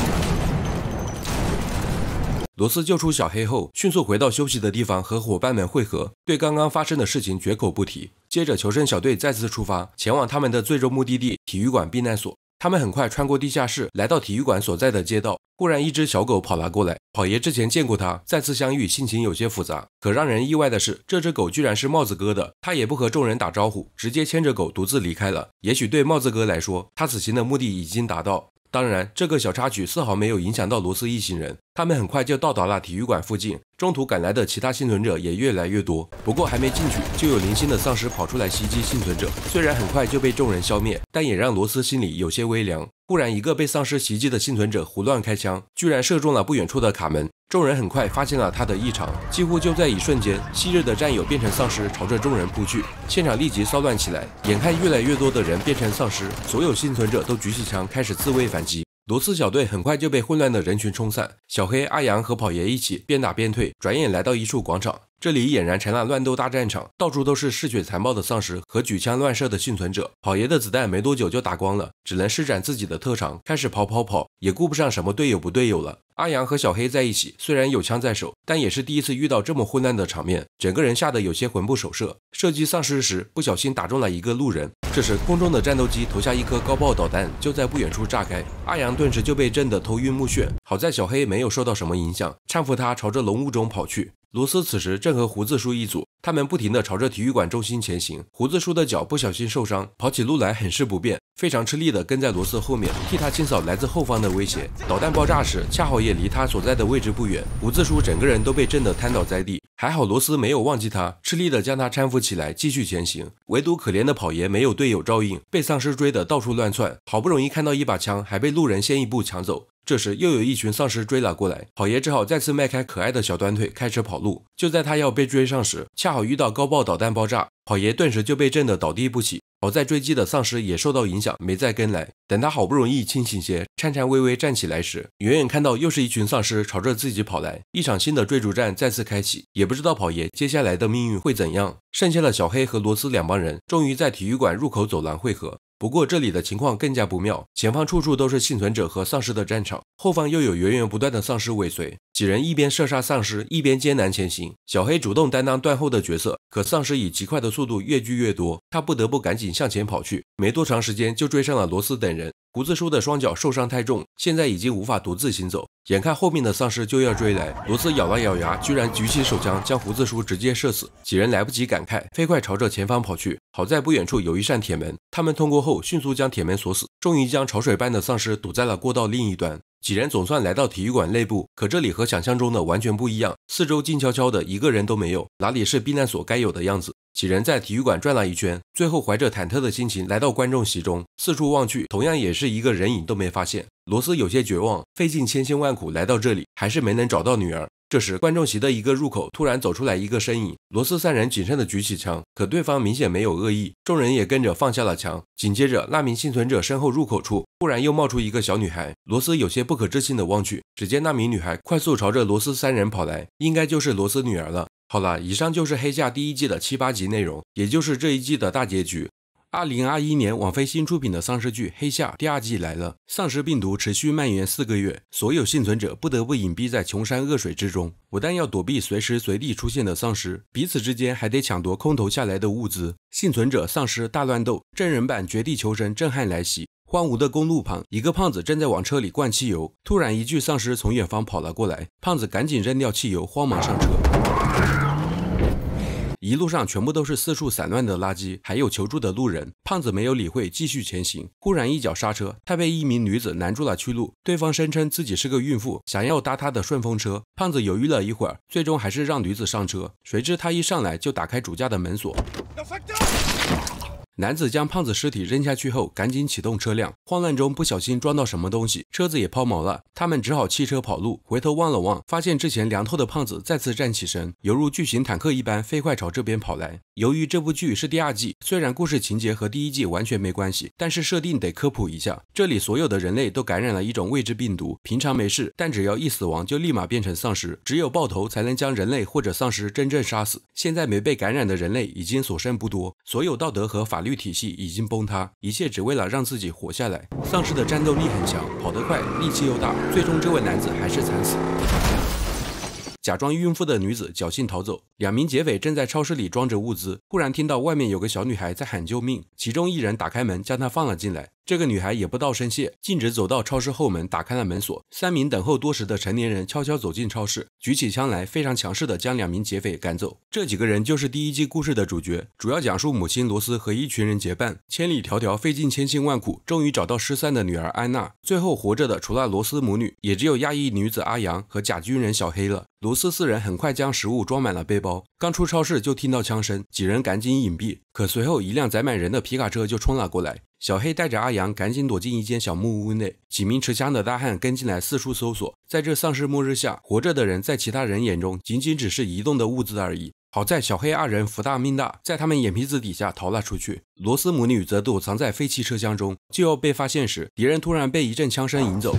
Speaker 1: 罗斯救出小黑后，迅速回到休息的地方和伙伴们汇合，对刚刚发生的事情绝口不提。接着，求生小队再次出发，前往他们的最终目的地——体育馆避难所。他们很快穿过地下室，来到体育馆所在的街道。忽然，一只小狗跑了过来。跑爷之前见过它，再次相遇，心情有些复杂。可让人意外的是，这只狗居然是帽子哥的。他也不和众人打招呼，直接牵着狗独自离开了。也许对帽子哥来说，他此行的目的已经达到。当然，这个小插曲丝毫没有影响到罗斯一行人，他们很快就到达了体育馆附近。中途赶来的其他幸存者也越来越多，不过还没进去，就有零星的丧尸跑出来袭击幸存者。虽然很快就被众人消灭，但也让罗斯心里有些微凉。忽然，一个被丧尸袭击的幸存者胡乱开枪，居然射中了不远处的卡门。众人很快发现了他的异常，几乎就在一瞬间，昔日的战友变成丧尸，朝着众人扑去，现场立即骚乱起来。眼看越来越多的人变成丧尸，所有幸存者都举起枪开始自卫反击。罗斯小队很快就被混乱的人群冲散，小黑、阿阳和跑爷一起边打边退，转眼来到一处广场。这里俨然成了乱斗大战场，到处都是嗜血残暴的丧尸和举枪乱射的幸存者。跑爷的子弹没多久就打光了，只能施展自己的特长，开始跑跑跑，也顾不上什么队友不队友了。阿阳和小黑在一起，虽然有枪在手，但也是第一次遇到这么混乱的场面，整个人吓得有些魂不守舍。射击丧尸时不小心打中了一个路人，这时空中的战斗机投下一颗高爆导弹，就在不远处炸开。阿阳顿时就被震得头晕目眩，好在小黑没有受到什么影响，搀扶他朝着浓雾中跑去。罗斯此时正和胡子叔一组，他们不停地朝着体育馆中心前行。胡子叔的脚不小心受伤，跑起路来很是不便，非常吃力地跟在罗斯后面，替他清扫来自后方的威胁。导弹爆炸时，恰好也离他所在的位置不远，胡子叔整个人都被震得瘫倒在地。还好罗斯没有忘记他，吃力地将他搀扶起来，继续前行。唯独可怜的跑爷没有队友照应，被丧尸追得到处乱窜，好不容易看到一把枪，还被路人先一步抢走。这时又有一群丧尸追了过来，跑爷只好再次迈开可爱的小短腿开车跑路。就在他要被追上时，恰好遇到高爆导弹爆炸，跑爷顿时就被震得倒地不起。好在追击的丧尸也受到影响，没再跟来。等他好不容易清醒些，颤颤巍巍站起来时，远远看到又是一群丧尸朝着自己跑来，一场新的追逐战再次开启。也不知道跑爷接下来的命运会怎样。剩下的小黑和罗斯两帮人终于在体育馆入口走廊汇合。不过这里的情况更加不妙，前方处处都是幸存者和丧尸的战场，后方又有源源不断的丧尸尾随。几人一边射杀丧尸，一边艰难前行。小黑主动担当断后的角色，可丧尸以极快的速度越聚越多，他不得不赶紧向前跑去。没多长时间就追上了罗斯等人。胡子叔的双脚受伤太重，现在已经无法独自行走。眼看后面的丧尸就要追来，罗斯咬了咬牙，居然举起手枪将胡子叔直接射死。几人来不及感慨，飞快朝着前方跑去。好在不远处有一扇铁门，他们通过后迅速将铁门锁死，终于将潮水般的丧尸堵在了过道另一端。几人总算来到体育馆内部，可这里和想象中的完全不一样，四周静悄悄的，一个人都没有，哪里是避难所该有的样子？几人在体育馆转了一圈，最后怀着忐忑的心情来到观众席中，四处望去，同样也是一个人影都没发现。罗斯有些绝望，费尽千辛万苦来到这里，还是没能找到女儿。这时，观众席的一个入口突然走出来一个身影，罗斯三人谨慎的举起枪，可对方明显没有恶意，众人也跟着放下了枪。紧接着，那名幸存者身后入口处忽然又冒出一个小女孩，罗斯有些不可置信的望去，只见那名女孩快速朝着罗斯三人跑来，应该就是罗斯女儿了。好了，以上就是《黑夏》第一季的七八集内容，也就是这一季的大结局。二零二一年，网飞新出品的丧尸剧《黑夏》第二季来了。丧尸病毒持续蔓延四个月，所有幸存者不得不隐蔽在穷山恶水之中，不但要躲避随时随地出现的丧尸，彼此之间还得抢夺空投下来的物资。幸存者丧尸大乱斗，真人版《绝地求生》震撼来袭。荒芜的公路旁，一个胖子正在往车里灌汽油，突然一具丧尸从远方跑了过来，胖子赶紧扔掉汽油，慌忙上车。一路上全部都是四处散乱的垃圾，还有求助的路人。胖子没有理会，继续前行。忽然一脚刹车，他被一名女子拦住了去路。对方声称自己是个孕妇，想要搭他的顺风车。胖子犹豫了一会儿，最终还是让女子上车。谁知他一上来就打开主驾的门锁。男子将胖子尸体扔下去后，赶紧启动车辆。慌乱中不小心撞到什么东西，车子也抛锚了。他们只好弃车跑路。回头望了望，发现之前凉透的胖子再次站起身，犹如巨型坦克一般飞快朝这边跑来。由于这部剧是第二季，虽然故事情节和第一季完全没关系，但是设定得科普一下：这里所有的人类都感染了一种未知病毒，平常没事，但只要一死亡就立马变成丧尸。只有爆头才能将人类或者丧尸真正杀死。现在没被感染的人类已经所剩不多，所有道德和法。律。体律体系已经崩塌，一切只为了让自己活下来。丧尸的战斗力很强，跑得快，力气又大，最终这位男子还是惨死。假装孕妇的女子侥幸逃走。两名劫匪正在超市里装着物资，忽然听到外面有个小女孩在喊救命，其中一人打开门将她放了进来。这个女孩也不道声谢，径直走到超市后门，打开了门锁。三名等候多时的成年人悄悄走进超市，举起枪来，非常强势地将两名劫匪赶走。这几个人就是第一季故事的主角，主要讲述母亲罗斯和一群人结伴，千里迢迢，费尽千辛万苦，终于找到失散的女儿安娜。最后活着的除了罗斯母女，也只有亚裔女子阿阳和假军人小黑了。罗斯四人很快将食物装满了背包，刚出超市就听到枪声，几人赶紧隐蔽。可随后一辆载满人的皮卡车就冲了过来。小黑带着阿阳赶紧躲进一间小木屋内，几名持枪的大汉跟进来四处搜索。在这丧尸末日下，活着的人在其他人眼中仅仅只是移动的物资而已。好在小黑二人福大命大，在他们眼皮子底下逃了出去。罗斯母女则躲藏在废弃车厢中，就要被发现时，敌人突然被一阵枪声引走。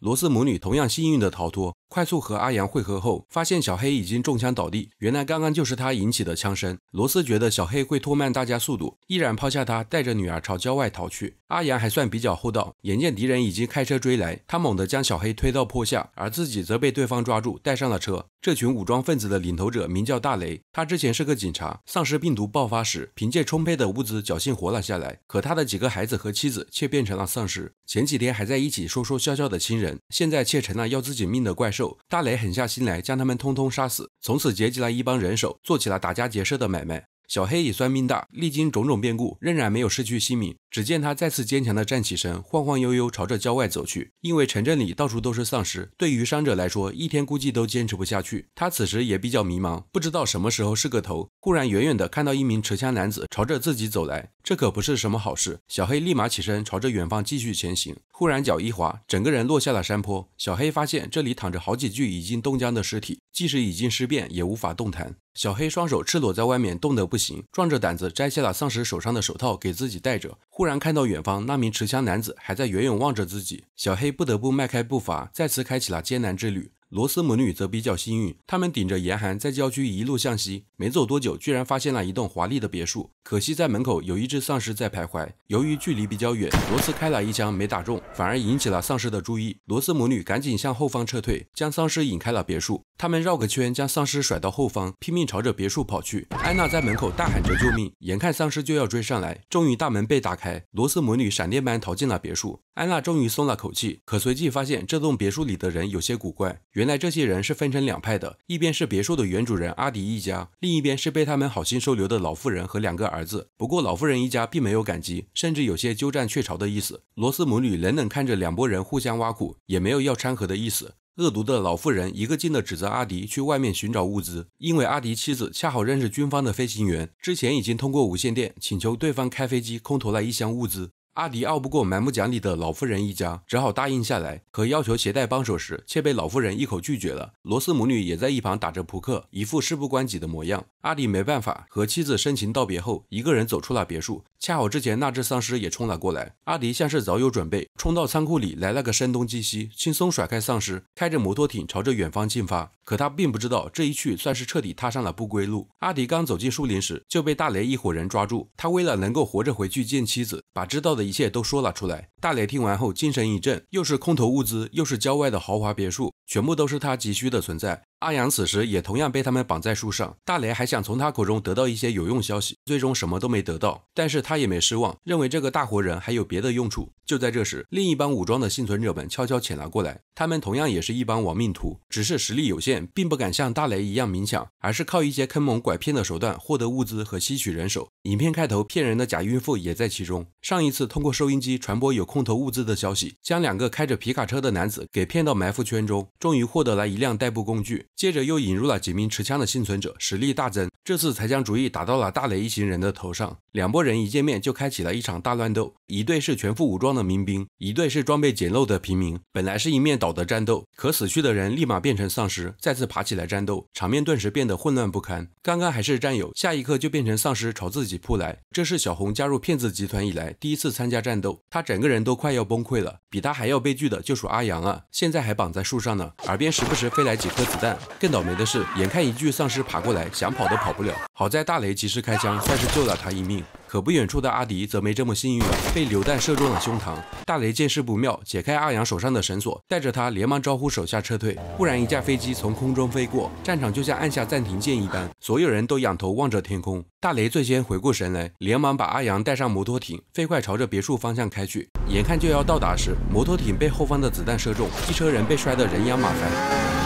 Speaker 1: 罗斯母女同样幸运的逃脱。快速和阿阳汇合后，发现小黑已经中枪倒地。原来刚刚就是他引起的枪声。罗斯觉得小黑会拖慢大家速度，毅然抛下他，带着女儿朝郊外逃去。阿阳还算比较厚道，眼见敌人已经开车追来，他猛地将小黑推到坡下，而自己则被对方抓住，带上了车。这群武装分子的领头者名叫大雷，他之前是个警察。丧尸病毒爆发时，凭借充沛的物资侥幸活了下来，可他的几个孩子和妻子却变成了丧尸。前几天还在一起说说笑笑的亲人，现在却成了要自己命的怪兽。大雷狠下心来，将他们通通杀死，从此集了一帮人手，做起了打家劫舍的买卖。小黑也算命大，历经种种变故，仍然没有失去性命。只见他再次坚强地站起身，晃晃悠悠朝着郊外走去。因为城镇里到处都是丧尸，对于伤者来说，一天估计都坚持不下去。他此时也比较迷茫，不知道什么时候是个头。忽然，远远地看到一名持枪男子朝着自己走来，这可不是什么好事。小黑立马起身，朝着远方继续前行。忽然脚一滑，整个人落下了山坡。小黑发现这里躺着好几具已经冻僵的尸体，即使已经尸变，也无法动弹。小黑双手赤裸在外面，冻得。不行，壮着胆子摘下了丧尸手上的手套，给自己戴着。忽然看到远方那名持枪男子还在远远望着自己，小黑不得不迈开步伐，再次开启了艰难之旅。罗斯母女则比较幸运，他们顶着严寒在郊区一路向西，没走多久，居然发现了一栋华丽的别墅。可惜在门口有一只丧尸在徘徊，由于距离比较远，罗斯开了一枪没打中，反而引起了丧尸的注意。罗斯母女赶紧向后方撤退，将丧尸引开了别墅。他们绕个圈，将丧尸甩到后方，拼命朝着别墅跑去。安娜在门口大喊着救命，眼看丧尸就要追上来，终于大门被打开，罗斯母女闪电般逃进了别墅。安娜终于松了口气，可随即发现这栋别墅里的人有些古怪。原来这些人是分成两派的，一边是别墅的原主人阿迪一家，另一边是被他们好心收留的老妇人和两个儿子。不过老妇人一家并没有感激，甚至有些鸠占鹊巢的意思。罗斯母女冷冷看着两拨人互相挖苦，也没有要掺和的意思。恶毒的老妇人一个劲地指责阿迪去外面寻找物资，因为阿迪妻子恰好认识军方的飞行员，之前已经通过无线电请求对方开飞机空投来一箱物资。阿迪拗不过蛮不讲理的老妇人一家，只好答应下来。可要求携带帮手时，却被老妇人一口拒绝了。罗斯母女也在一旁打着扑克，一副事不关己的模样。阿迪没办法，和妻子深情道别后，一个人走出了别墅。恰好之前那只丧尸也冲了过来，阿迪像是早有准备，冲到仓库里来了个声东击西，轻松甩开丧尸，开着摩托艇朝着远方进发。可他并不知道，这一去算是彻底踏上了不归路。阿迪刚走进树林时，就被大雷一伙人抓住。他为了能够活着回去见妻子，把知道的。一切都说了出来，大雷听完后精神一振，又是空投物资，又是郊外的豪华别墅，全部都是他急需的存在。阿阳此时也同样被他们绑在树上，大雷还想从他口中得到一些有用消息，最终什么都没得到，但是他也没失望，认为这个大活人还有别的用处。就在这时，另一帮武装的幸存者们悄悄潜了过来，他们同样也是一帮亡命徒，只是实力有限，并不敢像大雷一样明抢，而是靠一些坑蒙拐骗的手段获得物资和吸取人手。影片开头骗人的假孕妇也在其中，上一次通过收音机传播有空投物资的消息，将两个开着皮卡车的男子给骗到埋伏圈中，终于获得了一辆代步工具。接着又引入了几名持枪的幸存者，实力大增。这次才将主意打到了大雷一行人的头上。两拨人一见面就开启了一场大乱斗，一队是全副武装的民兵，一队是装备简陋的平民。本来是一面倒的战斗，可死去的人立马变成丧尸，再次爬起来战斗，场面顿时变得混乱不堪。刚刚还是战友，下一刻就变成丧尸朝自己扑来。这是小红加入骗子集团以来第一次参加战斗，他整个人都快要崩溃了。比他还要悲剧的就属阿阳了，现在还绑在树上呢，耳边时不时飞来几颗子弹。更倒霉的是，眼看一具丧尸爬过来，想跑都跑不了。好在大雷及时开枪，算是救了他一命。可不远处的阿迪则没这么幸运，被榴弹射中了胸膛。大雷见势不妙，解开阿阳手上的绳索，带着他连忙招呼手下撤退。忽然，一架飞机从空中飞过，战场就像按下暂停键一般，所有人都仰头望着天空。大雷最先回过神来，连忙把阿阳带上摩托艇，飞快朝着别墅方向开去。眼看就要到达时，摩托艇被后方的子弹射中，机车人被摔得人仰马翻。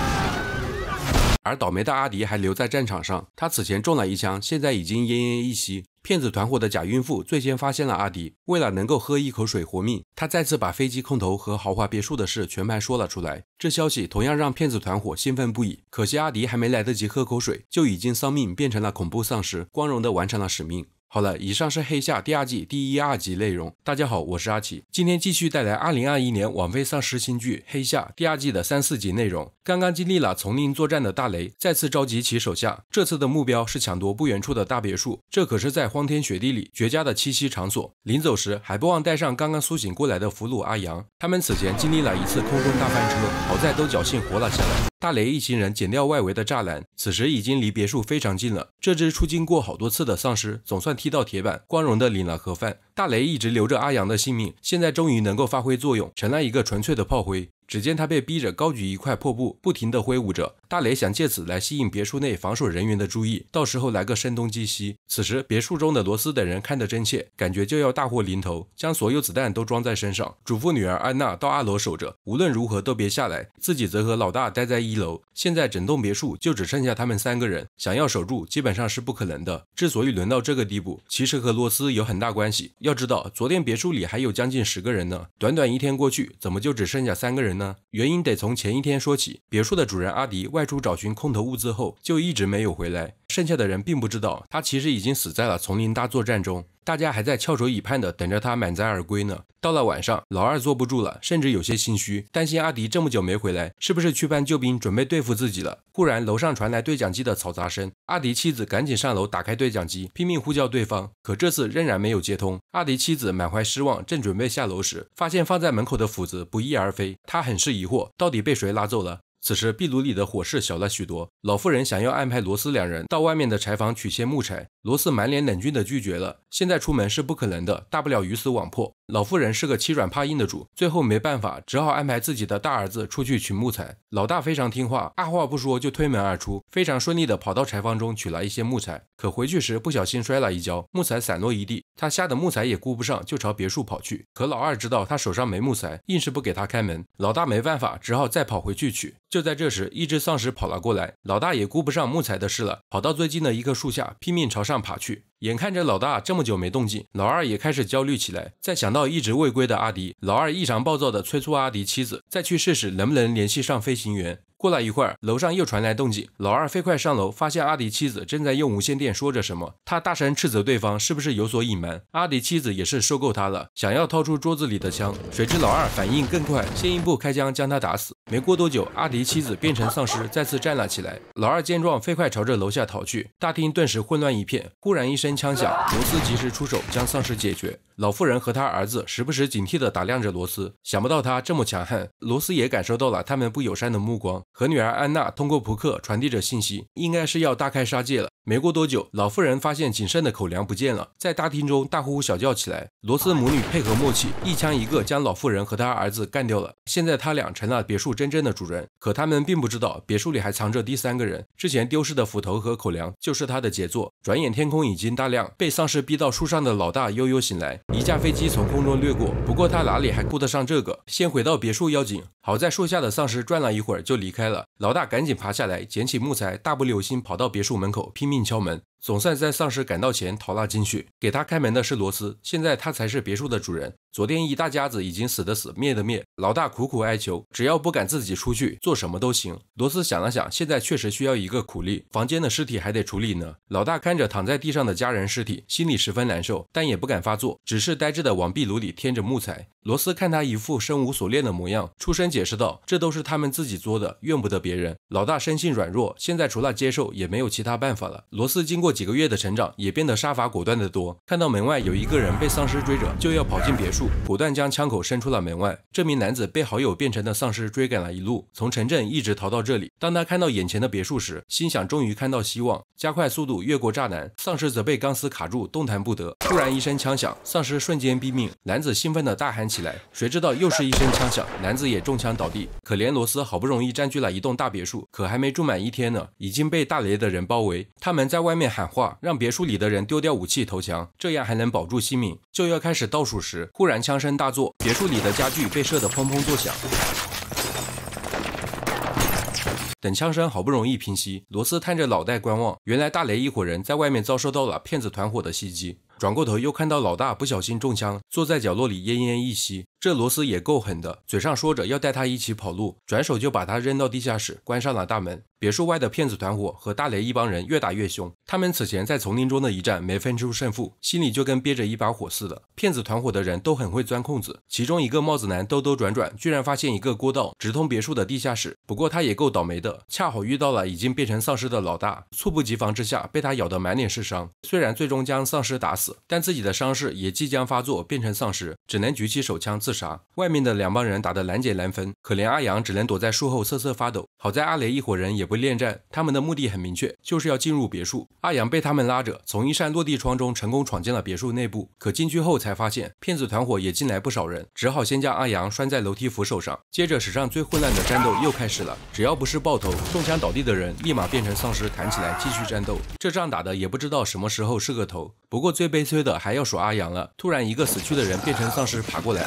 Speaker 1: 而倒霉的阿迪还留在战场上，他此前中了一枪，现在已经奄奄一息。骗子团伙的假孕妇最先发现了阿迪，为了能够喝一口水活命，他再次把飞机空投和豪华别墅的事全盘说了出来。这消息同样让骗子团伙兴奋不已。可惜阿迪还没来得及喝口水，就已经丧命，变成了恐怖丧尸，光荣地完成了使命。好了，以上是《黑夏》第二季第一、二集内容。大家好，我是阿奇，今天继续带来2021年网飞丧尸新剧《黑夏》第二季的三四集内容。刚刚经历了丛林作战的大雷，再次召集其手下，这次的目标是抢夺不远处的大别墅，这可是在荒天雪地里绝佳的栖息场所。临走时还不忘带上刚刚苏醒过来的俘虏阿阳。他们此前经历了一次空中大翻车，好在都侥幸活了下来。大雷一行人剪掉外围的栅栏，此时已经离别墅非常近了。这只出镜过好多次的丧尸，总算。踢到铁板，光荣的领了盒饭。大雷一直留着阿阳的性命，现在终于能够发挥作用，成了一个纯粹的炮灰。只见他被逼着高举一块破布，不停地挥舞着。大雷想借此来吸引别墅内防守人员的注意，到时候来个声东击西。此时，别墅中的罗斯等人看得真切，感觉就要大祸临头，将所有子弹都装在身上，嘱咐女儿安娜到二楼守着，无论如何都别下来。自己则和老大待在一楼。现在整栋别墅就只剩下他们三个人，想要守住基本上是不可能的。之所以轮到这个地步，其实和罗斯有很大关系。要知道，昨天别墅里还有将近十个人呢，短短一天过去，怎么就只剩下三个人呢？原因得从前一天说起。别墅的主人阿迪外出找寻空投物资后，就一直没有回来。剩下的人并不知道，他其实已经死在了丛林大作战中。大家还在翘首以盼的等着他满载而归呢。到了晚上，老二坐不住了，甚至有些心虚，担心阿迪这么久没回来，是不是去搬救兵，准备对付自己了？忽然，楼上传来对讲机的嘈杂声。阿迪妻子赶紧上楼，打开对讲机，拼命呼叫对方。可这次仍然没有接通。阿迪妻子满怀失望，正准备下楼时，发现放在门口的斧子不翼而飞。他很是疑惑，到底被谁拉走了？此时壁炉里的火势小了许多，老妇人想要安排罗斯两人到外面的柴房取些木柴，罗斯满脸冷峻地拒绝了。现在出门是不可能的，大不了鱼死网破。老妇人是个欺软怕硬的主，最后没办法，只好安排自己的大儿子出去取木材。老大非常听话，二话不说就推门而出，非常顺利的跑到柴房中取来一些木材。可回去时不小心摔了一跤，木材散落一地。他吓得木材也顾不上，就朝别墅跑去。可老二知道他手上没木材，硬是不给他开门。老大没办法，只好再跑回去取。就在这时，一只丧尸跑了过来，老大也顾不上木材的事了，跑到最近的一棵树下，拼命朝上爬去。眼看着老大这么久没动静，老二也开始焦虑起来。再想到一直未归的阿迪，老二异常暴躁地催促阿迪妻子再去试试能不能联系上飞行员。过了一会儿，楼上又传来动静，老二飞快上楼，发现阿迪妻子正在用无线电说着什么，他大声斥责对方，是不是有所隐瞒？阿迪妻子也是受够他了，想要掏出桌子里的枪，谁知老二反应更快，先一步开枪将他打死。没过多久，阿迪妻子变成丧尸，再次站了起来。老二见状，飞快朝着楼下逃去，大厅顿时混乱一片。忽然一声枪响，罗斯及时出手将丧尸解决。老妇人和他儿子时不时警惕地打量着罗斯，想不到他这么强悍。罗斯也感受到了他们不友善的目光。和女儿安娜通过扑克传递着信息，应该是要大开杀戒了。没过多久，老妇人发现仅剩的口粮不见了，在大厅中大呼小叫起来。罗斯母女配合默契，一枪一个将老妇人和他儿子干掉了。现在他俩成了别墅真正的主人，可他们并不知道别墅里还藏着第三个人。之前丢失的斧头和口粮就是他的杰作。转眼天空已经大亮，被丧尸逼到树上的老大悠悠醒来，一架飞机从空中掠过，不过他哪里还顾得上这个，先回到别墅要紧。好在树下的丧尸转了一会儿就离开了，老大赶紧爬下来捡起木材，大步流星跑到别墅门口，拼命。并敲门。总算在丧尸赶到前逃了进去。给他开门的是罗斯，现在他才是别墅的主人。昨天一大家子已经死的死，灭的灭，老大苦苦哀求，只要不赶自己出去，做什么都行。罗斯想了想，现在确实需要一个苦力，房间的尸体还得处理呢。老大看着躺在地上的家人尸体，心里十分难受，但也不敢发作，只是呆滞的往壁炉里添着木材。罗斯看他一副生无所恋的模样，出声解释道：“这都是他们自己作的，怨不得别人。”老大生性软弱，现在除了接受也没有其他办法了。罗斯经过。过几个月的成长，也变得杀伐果断的多。看到门外有一个人被丧尸追着，就要跑进别墅，果断将枪口伸出了门外。这名男子被好友变成的丧尸追赶了一路，从城镇一直逃到这里。当他看到眼前的别墅时，心想终于看到希望，加快速度越过栅栏。丧尸则被钢丝卡住，动弹不得。突然一声枪响，丧尸瞬间毙命。男子兴奋的大喊起来。谁知道又是一声枪响，男子也中枪倒地。可怜罗斯好不容易占据了一栋大别墅，可还没住满一天呢，已经被大雷的人包围。他们在外面。喊话让别墅里的人丢掉武器投降，这样还能保住性命。就要开始倒数时，忽然枪声大作，别墅里的家具被射得砰砰作响。等枪声好不容易平息，罗斯探着脑袋观望，原来大雷一伙人在外面遭受到了骗子团伙的袭击。转过头又看到老大不小心中枪，坐在角落里奄奄一息。这罗斯也够狠的，嘴上说着要带他一起跑路，转手就把他扔到地下室，关上了大门。别墅外的骗子团伙和大雷一帮人越打越凶，他们此前在丛林中的一战没分出胜负，心里就跟憋着一把火似的。骗子团伙的人都很会钻空子，其中一个帽子男兜兜转转，居然发现一个过道直通别墅的地下室。不过他也够倒霉的，恰好遇到了已经变成丧尸的老大，猝不及防之下被他咬得满脸是伤。虽然最终将丧尸打死。但自己的伤势也即将发作，变成丧尸，只能举起手枪自杀。外面的两帮人打得难解难分，可怜阿阳只能躲在树后瑟瑟发抖。好在阿雷一伙人也不恋战，他们的目的很明确，就是要进入别墅。阿阳被他们拉着，从一扇落地窗中成功闯进了别墅内部。可进去后才发现，骗子团伙也进来不少人，只好先将阿阳拴在楼梯扶手上。接着史上最混乱的战斗又开始了，只要不是爆头中枪倒地的人，立马变成丧尸，弹起来继续战斗。这仗打的也不知道什么时候是个头。不过最悲。悲催的还要数阿阳了。突然，一个死去的人变成丧尸爬过来，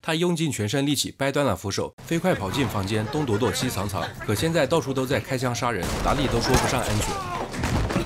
Speaker 1: 他用尽全身力气掰断了扶手，飞快跑进房间，东躲躲西藏藏。可现在到处都在开枪杀人，哪里都说不上安全。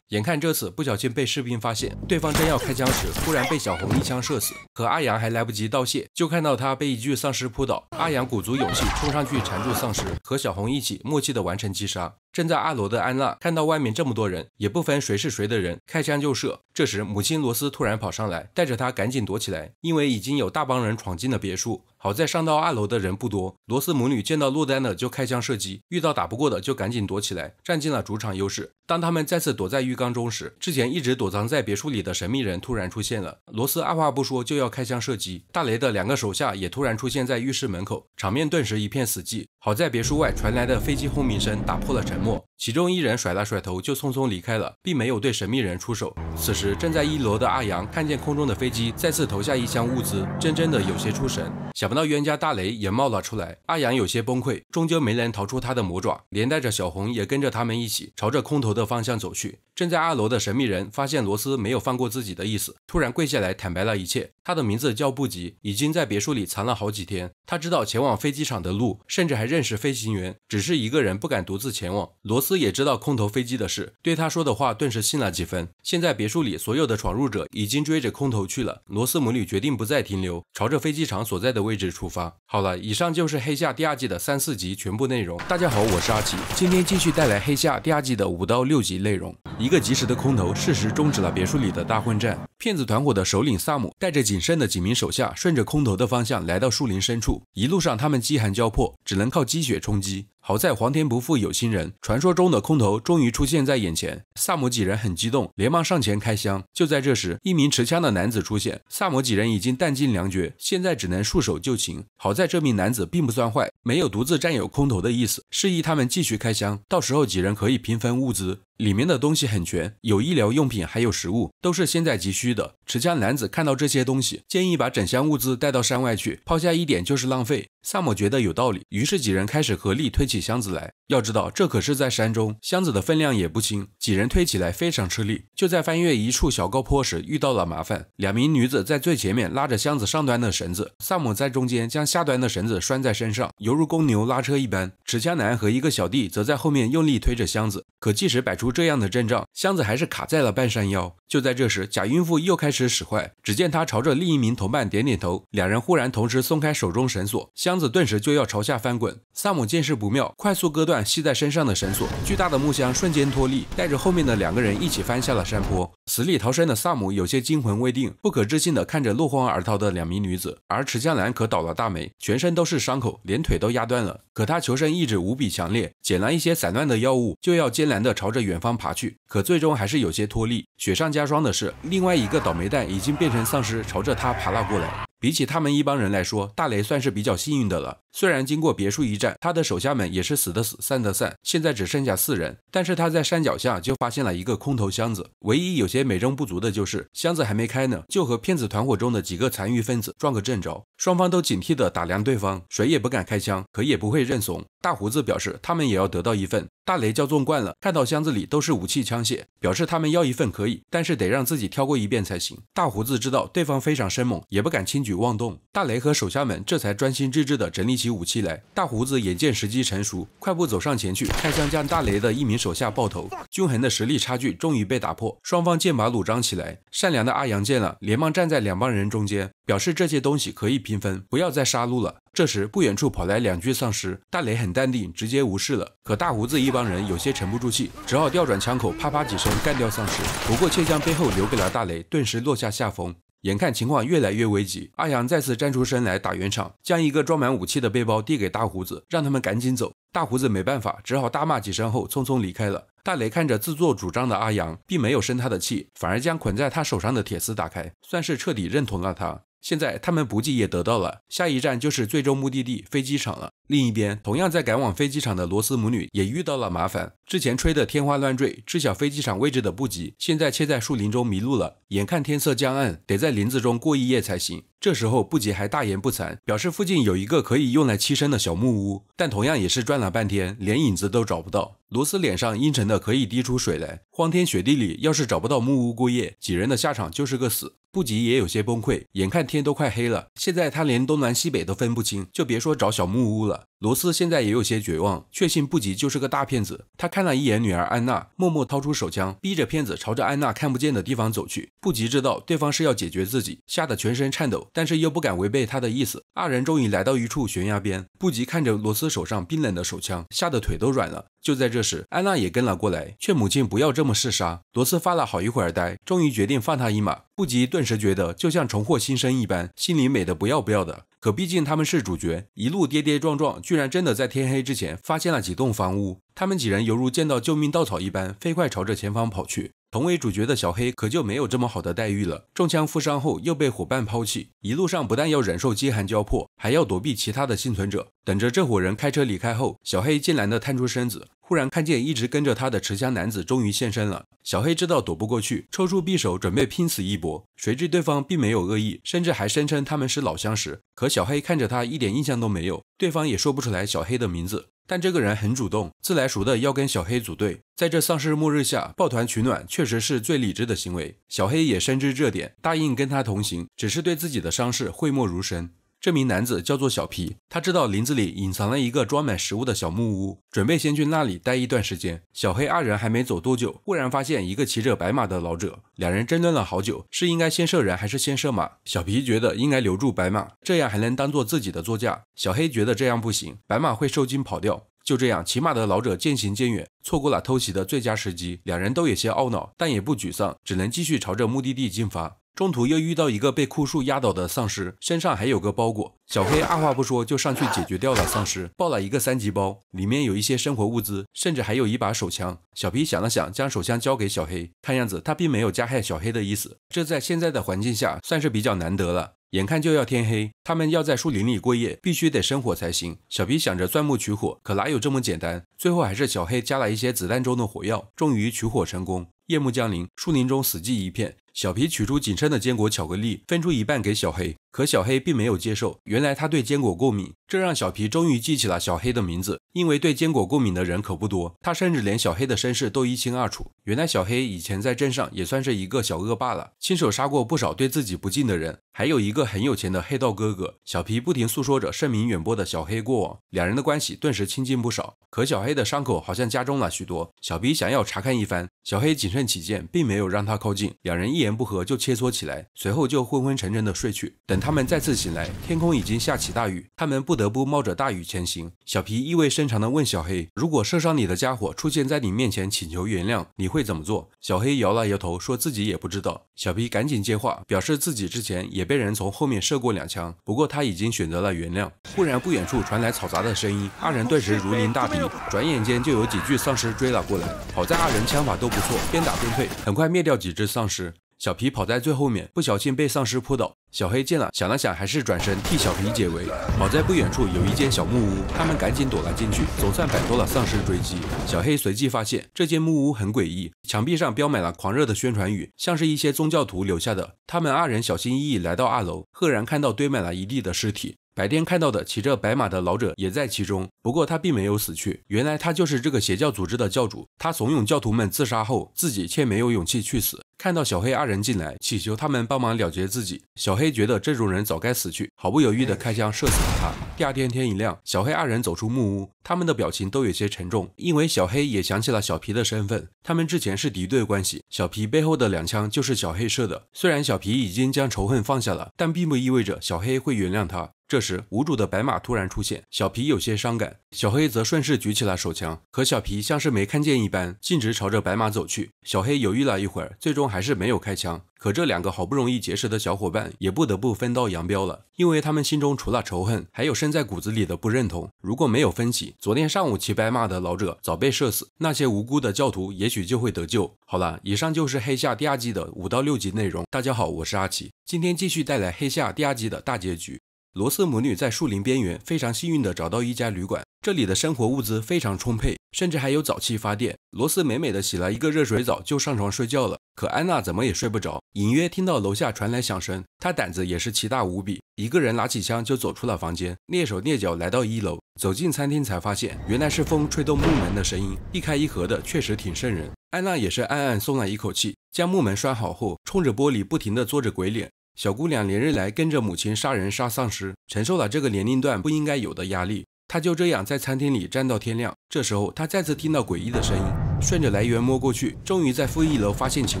Speaker 1: 眼看这次不小心被士兵发现，对方正要开枪时，突然被小红一枪射死。可阿阳还来不及道谢，就看到他被一具丧尸扑倒。阿阳鼓足勇气冲上去缠住丧尸，和小红一起默契地完成击杀。正在二楼的安娜看到外面这么多人，也不分谁是谁的人，开枪就射。这时，母亲罗斯突然跑上来，带着她赶紧躲起来，因为已经有大帮人闯进了别墅。好在上到二楼的人不多，罗斯母女见到落单的就开枪射击，遇到打不过的就赶紧躲起来，占尽了主场优势。当他们再次躲在浴缸中时，之前一直躲藏在别墅里的神秘人突然出现了，罗斯二话不说就要开枪射击，大雷的两个手下也突然出现在浴室门口，场面顿时一片死寂。好在别墅外传来的飞机轰鸣声打破了沉默，其中一人甩了甩头就匆匆离开了，并没有对神秘人出手。此时正在一楼的阿阳看见空中的飞机再次投下一箱物资，真真的有些出神。想不到冤家大雷也冒了出来，阿阳有些崩溃，终究没能逃出他的魔爪，连带着小红也跟着他们一起朝着空投的方向走去。正在二楼的神秘人发现罗斯没有放过自己的意思，突然跪下来坦白了一切。他的名字叫布吉，已经在别墅里藏了好几天。他知道前往飞机场的路，甚至还认识飞行员，只是一个人不敢独自前往。罗斯也知道空投飞机的事，对他说的话顿时信了几分。现在别墅里所有的闯入者已经追着空投去了，罗斯母女决定不再停留，朝着飞机场所在的位置出发。好了，以上就是《黑夏》第二季的三四集全部内容。大家好，我是阿奇，今天继续带来《黑夏》第二季的五到六集内容。一个及时的空投，适时终止了别墅里的大混战。骗子团伙的首领萨姆带着几。仅剩的几名手下顺着空投的方向来到树林深处，一路上他们饥寒交迫，只能靠积雪充饥。好在皇天不负有心人，传说中的空投终于出现在眼前。萨姆几人很激动，连忙上前开箱。就在这时，一名持枪的男子出现。萨姆几人已经弹尽粮绝，现在只能束手就擒。好在这名男子并不算坏，没有独自占有空投的意思，示意他们继续开箱，到时候几人可以平分物资。里面的东西很全，有医疗用品，还有食物，都是现在急需的。持枪男子看到这些东西，建议把整箱物资带到山外去，抛下一点就是浪费。萨姆觉得有道理，于是几人开始合力推起箱子来，要知道这可是在山中，箱子的分量也不轻，几人推起来非常吃力。就在翻越一处小高坡时，遇到了麻烦。两名女子在最前面拉着箱子上端的绳子，萨姆在中间将下端的绳子拴在身上，犹如公牛拉车一般。持枪男和一个小弟则在后面用力推着箱子。可即使摆出这样的阵仗，箱子还是卡在了半山腰。就在这时，假孕妇又开始使坏。只见他朝着另一名同伴点点头，两人忽然同时松开手中绳索，箱子顿时就要朝下翻滚。萨姆见势不妙。快速割断系在身上的绳索，巨大的木箱瞬间脱力，带着后面的两个人一起翻下了山坡。死里逃生的萨姆有些惊魂未定，不可置信地看着落荒而逃的两名女子。而持枪男可倒了大霉，全身都是伤口，连腿都压断了。可他求生意志无比强烈，捡了一些散乱的药物，就要艰难地朝着远方爬去。可最终还是有些脱力。雪上加霜的是，另外一个倒霉蛋已经变成丧尸，朝着他爬了过来。比起他们一帮人来说，大雷算是比较幸运的了。虽然经过别墅一战，他的手下们也是死的死，散的散，现在只剩下四人。但是他在山脚下就发现了一个空投箱子，唯一有些美中不足的就是箱子还没开呢，就和骗子团伙中的几个残余分子撞个正着。双方都警惕地打量对方，谁也不敢开枪，可也不会认怂。大胡子表示他们也要得到一份。大雷叫纵惯了，看到箱子里都是武器枪械，表示他们要一份可以，但是得让自己挑过一遍才行。大胡子知道对方非常生猛，也不敢轻举妄动。大雷和手下们这才专心致志地整理起。起武器来，大胡子眼见时机成熟，快步走上前去，开枪将大雷的一名手下爆头。均衡的实力差距终于被打破，双方剑拔弩张起来。善良的阿阳见了，连忙站在两帮人中间，表示这些东西可以平分，不要再杀戮了。这时，不远处跑来两具丧尸，大雷很淡定，直接无视了。可大胡子一帮人有些沉不住气，只好调转枪口，啪啪几声干掉丧尸。不过却将背后留给了大雷，顿时落下下风。眼看情况越来越危急，阿阳再次站出声来打圆场，将一个装满武器的背包递给大胡子，让他们赶紧走。大胡子没办法，只好大骂几声后匆匆离开了。大雷看着自作主张的阿阳，并没有生他的气，反而将捆在他手上的铁丝打开，算是彻底认同了他。现在他们补给也得到了，下一站就是最终目的地飞机场了。另一边，同样在赶往飞机场的罗斯母女也遇到了麻烦。之前吹得天花乱坠，知晓飞机场位置的布吉，现在却在树林中迷路了。眼看天色将暗，得在林子中过一夜才行。这时候，布吉还大言不惭，表示附近有一个可以用来栖身的小木屋，但同样也是转了半天，连影子都找不到。罗斯脸上阴沉的可以滴出水来，荒天雪地里，要是找不到木屋过夜，几人的下场就是个死。布吉也有些崩溃，眼看天都快黑了，现在他连东南西北都分不清，就别说找小木屋了。罗斯现在也有些绝望，确信布吉就是个大骗子。他看了一眼女儿安娜，默默掏出手枪，逼着骗子朝着安娜看不见的地方走去。布吉知道对方是要解决自己，吓得全身颤抖，但是又不敢违背他的意思。二人终于来到一处悬崖边，布吉看着罗斯手上冰冷的手枪，吓得腿都软了。就在这时，安娜也跟了过来，劝母亲不要这么嗜杀。罗斯发了好一会儿呆，终于决定放他一马。布吉顿时觉得就像重获新生一般，心里美得不要不要的。可毕竟他们是主角，一路跌跌撞撞，居然真的在天黑之前发现了几栋房屋。他们几人犹如见到救命稻草一般，飞快朝着前方跑去。同为主角的小黑可就没有这么好的待遇了。中枪负伤后，又被伙伴抛弃，一路上不但要忍受饥寒交迫，还要躲避其他的幸存者。等着这伙人开车离开后，小黑艰难地探出身子，忽然看见一直跟着他的持枪男子终于现身了。小黑知道躲不过去，抽出匕首准备拼死一搏。谁知对方并没有恶意，甚至还声称他们是老相识。可小黑看着他一点印象都没有，对方也说不出来小黑的名字。但这个人很主动、自来熟的，要跟小黑组队。在这丧尸末日下，抱团取暖确实是最理智的行为。小黑也深知这点，答应跟他同行，只是对自己的伤势讳莫如深。这名男子叫做小皮，他知道林子里隐藏了一个装满食物的小木屋，准备先去那里待一段时间。小黑二人还没走多久，忽然发现一个骑着白马的老者，两人争论了好久，是应该先射人还是先射马？小皮觉得应该留住白马，这样还能当做自己的座驾。小黑觉得这样不行，白马会受惊跑掉。就这样，骑马的老者渐行渐远，错过了偷袭的最佳时机，两人都有些懊恼，但也不沮丧，只能继续朝着目的地进发。中途又遇到一个被枯树压倒的丧尸，身上还有个包裹。小黑二话不说就上去解决掉了丧尸，抱了一个三级包，里面有一些生活物资，甚至还有一把手枪。小皮想了想，将手枪交给小黑，看样子他并没有加害小黑的意思。这在现在的环境下算是比较难得了。眼看就要天黑，他们要在树林里过夜，必须得生火才行。小皮想着钻木取火，可哪有这么简单？最后还是小黑加了一些子弹中的火药，终于取火成功。夜幕降临，树林中死寂一片。小皮取出仅剩的坚果巧克力，分出一半给小黑，可小黑并没有接受。原来他对坚果过敏。这让小皮终于记起了小黑的名字，因为对坚果过敏的人可不多。他甚至连小黑的身世都一清二楚。原来小黑以前在镇上也算是一个小恶霸了，亲手杀过不少对自己不敬的人，还有一个很有钱的黑道哥哥。小皮不停诉说着盛名远播的小黑过往，两人的关系顿时亲近不少。可小黑的伤口好像加重了许多，小皮想要查看一番，小黑谨慎起见，并没有让他靠近。两人一言不合就切磋起来，随后就昏昏沉沉的睡去。等他们再次醒来，天空已经下起大雨，他们不得。不得不冒着大雨前行。小皮意味深长地问小黑：“如果射伤你的家伙出现在你面前，请求原谅，你会怎么做？”小黑摇了摇头，说自己也不知道。小皮赶紧接话，表示自己之前也被人从后面射过两枪，不过他已经选择了原谅。忽然，不远处传来嘈杂的声音，二人顿时如临大敌。转眼间，就有几具丧尸追了过来。好在二人枪法都不错，边打边退，很快灭掉几只丧尸。小皮跑在最后面，不小心被丧尸扑倒。小黑见了，想了想，还是转身替小皮解围。好在不远处有一间小木屋，他们赶紧躲了进去，总算摆脱了丧尸追击。小黑随即发现这间木屋很诡异，墙壁上标满了狂热的宣传语，像是一些宗教徒留下的。他们二人小心翼翼来到二楼，赫然看到堆满了一地的尸体。白天看到的骑着白马的老者也在其中，不过他并没有死去。原来他就是这个邪教组织的教主，他怂恿教徒们自杀后，自己却没有勇气去死。看到小黑二人进来，祈求他们帮忙了结自己，小黑觉得这种人早该死去，毫不犹豫地开枪射死了他。第二天天一亮，小黑二人走出木屋，他们的表情都有些沉重，因为小黑也想起了小皮的身份。他们之前是敌对关系，小皮背后的两枪就是小黑射的。虽然小皮已经将仇恨放下了，但并不意味着小黑会原谅他。这时，无主的白马突然出现，小皮有些伤感，小黑则顺势举起了手枪。可小皮像是没看见一般，径直朝着白马走去。小黑犹豫了一会儿，最终还是没有开枪。可这两个好不容易结识的小伙伴，也不得不分道扬镳了，因为他们心中除了仇恨，还有深在骨子里的不认同。如果没有分歧，昨天上午骑白马的老者早被射死，那些无辜的教徒也许就会得救。好了，以上就是黑夏第二季的五到六集内容。大家好，我是阿奇，今天继续带来黑夏第二季的大结局。罗斯母女在树林边缘非常幸运地找到一家旅馆，这里的生活物资非常充沛，甚至还有沼气发电。罗斯美美的洗了一个热水澡，就上床睡觉了。可安娜怎么也睡不着，隐约听到楼下传来响声，她胆子也是奇大无比，一个人拿起枪就走出了房间，蹑手蹑脚来到一楼，走进餐厅才发现原来是风吹动木门的声音，一开一合的确实挺瘆人。安娜也是暗暗松了一口气，将木门拴好后，冲着玻璃不停地做着鬼脸。小姑娘连日来跟着母亲杀人杀丧尸，承受了这个年龄段不应该有的压力。她就这样在餐厅里站到天亮。这时候，她再次听到诡异的声音，顺着来源摸过去，终于在负一楼发现情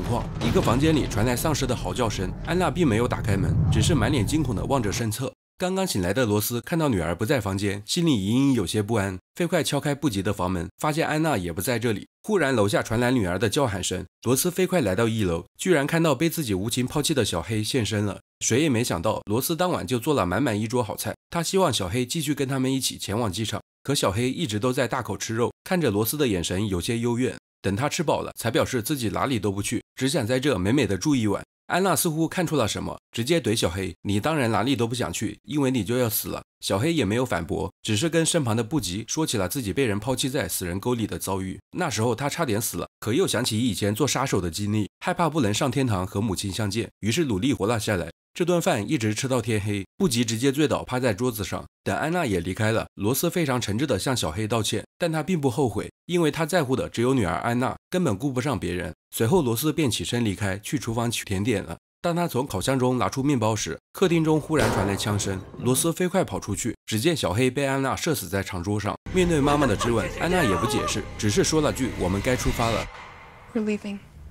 Speaker 1: 况：一个房间里传来丧尸的嚎叫声。安娜并没有打开门，只是满脸惊恐地望着身侧。刚刚醒来的罗斯看到女儿不在房间，心里隐隐有些不安，飞快敲开布吉的房门，发现安娜也不在这里。忽然，楼下传来女儿的叫喊声，罗斯飞快来到一楼，居然看到被自己无情抛弃的小黑现身了。谁也没想到，罗斯当晚就做了满满一桌好菜，他希望小黑继续跟他们一起前往机场，可小黑一直都在大口吃肉，看着罗斯的眼神有些幽怨。等他吃饱了，才表示自己哪里都不去，只想在这美美的住一晚。安娜似乎看出了什么，直接怼小黑：“你当然哪里都不想去，因为你就要死了。”小黑也没有反驳，只是跟身旁的布吉说起了自己被人抛弃在死人沟里的遭遇。那时候他差点死了，可又想起以前做杀手的经历，害怕不能上天堂和母亲相见，于是努力活了下来。这顿饭一直吃到天黑，布吉直接醉倒趴在桌子上。等安娜也离开了，罗斯非常诚挚地向小黑道歉，但他并不后悔，因为他在乎的只有女儿安娜，根本顾不上别人。随后，罗斯便起身离开，去厨房取甜点了。当他从烤箱中拿出面包时，客厅中忽然传来枪声。罗斯飞快跑出去，只见小黑被安娜射死在长桌上。面对妈妈的质问，安娜也不解释，只是说了句：“我们该出发了。”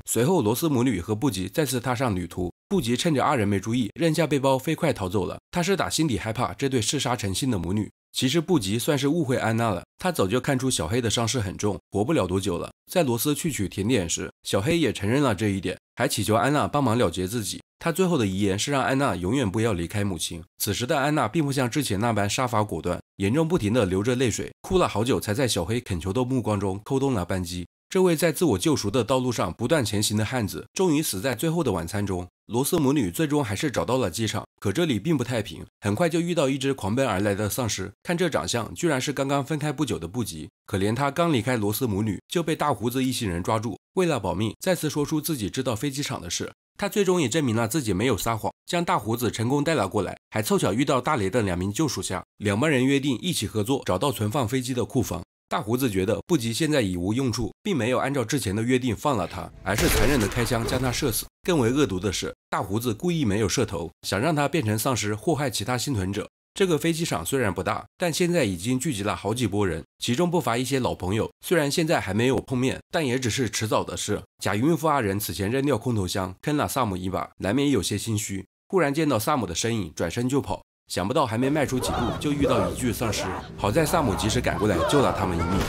Speaker 1: 随后，罗斯母女和布吉再次踏上旅途。布吉趁着二人没注意，扔下背包，飞快逃走了。他是打心底害怕这对嗜杀成性的母女。其实，布吉算是误会安娜了。他早就看出小黑的伤势很重，活不了多久了。在罗斯去取甜点时，小黑也承认了这一点。还祈求安娜帮忙了结自己。他最后的遗言是让安娜永远不要离开母亲。此时的安娜并不像之前那般杀伐果断，眼中不停的流着泪水，哭了好久，才在小黑恳求的目光中扣动了扳机。这位在自我救赎的道路上不断前行的汉子，终于死在最后的晚餐中。罗斯母女最终还是找到了机场，可这里并不太平，很快就遇到一只狂奔而来的丧尸。看这长相，居然是刚刚分开不久的布吉。可怜他刚离开罗斯母女，就被大胡子一行人抓住。为了保命，再次说出自己知道飞机场的事。他最终也证明了自己没有撒谎，将大胡子成功带了过来，还凑巧遇到大雷的两名旧属下。两帮人约定一起合作，找到存放飞机的库房。大胡子觉得布吉现在已无用处，并没有按照之前的约定放了他，而是残忍的开枪将他射死。更为恶毒的是，大胡子故意没有射头，想让他变成丧尸祸害其他幸存者。这个飞机场虽然不大，但现在已经聚集了好几波人，其中不乏一些老朋友。虽然现在还没有碰面，但也只是迟早的事。假孕妇二人此前扔掉空投箱，坑了萨姆一把，难免有些心虚。忽然见到萨姆的身影，转身就跑。想不到还没迈出几步，就遇到一具丧尸。好在萨姆及时赶过来，救了他们一命。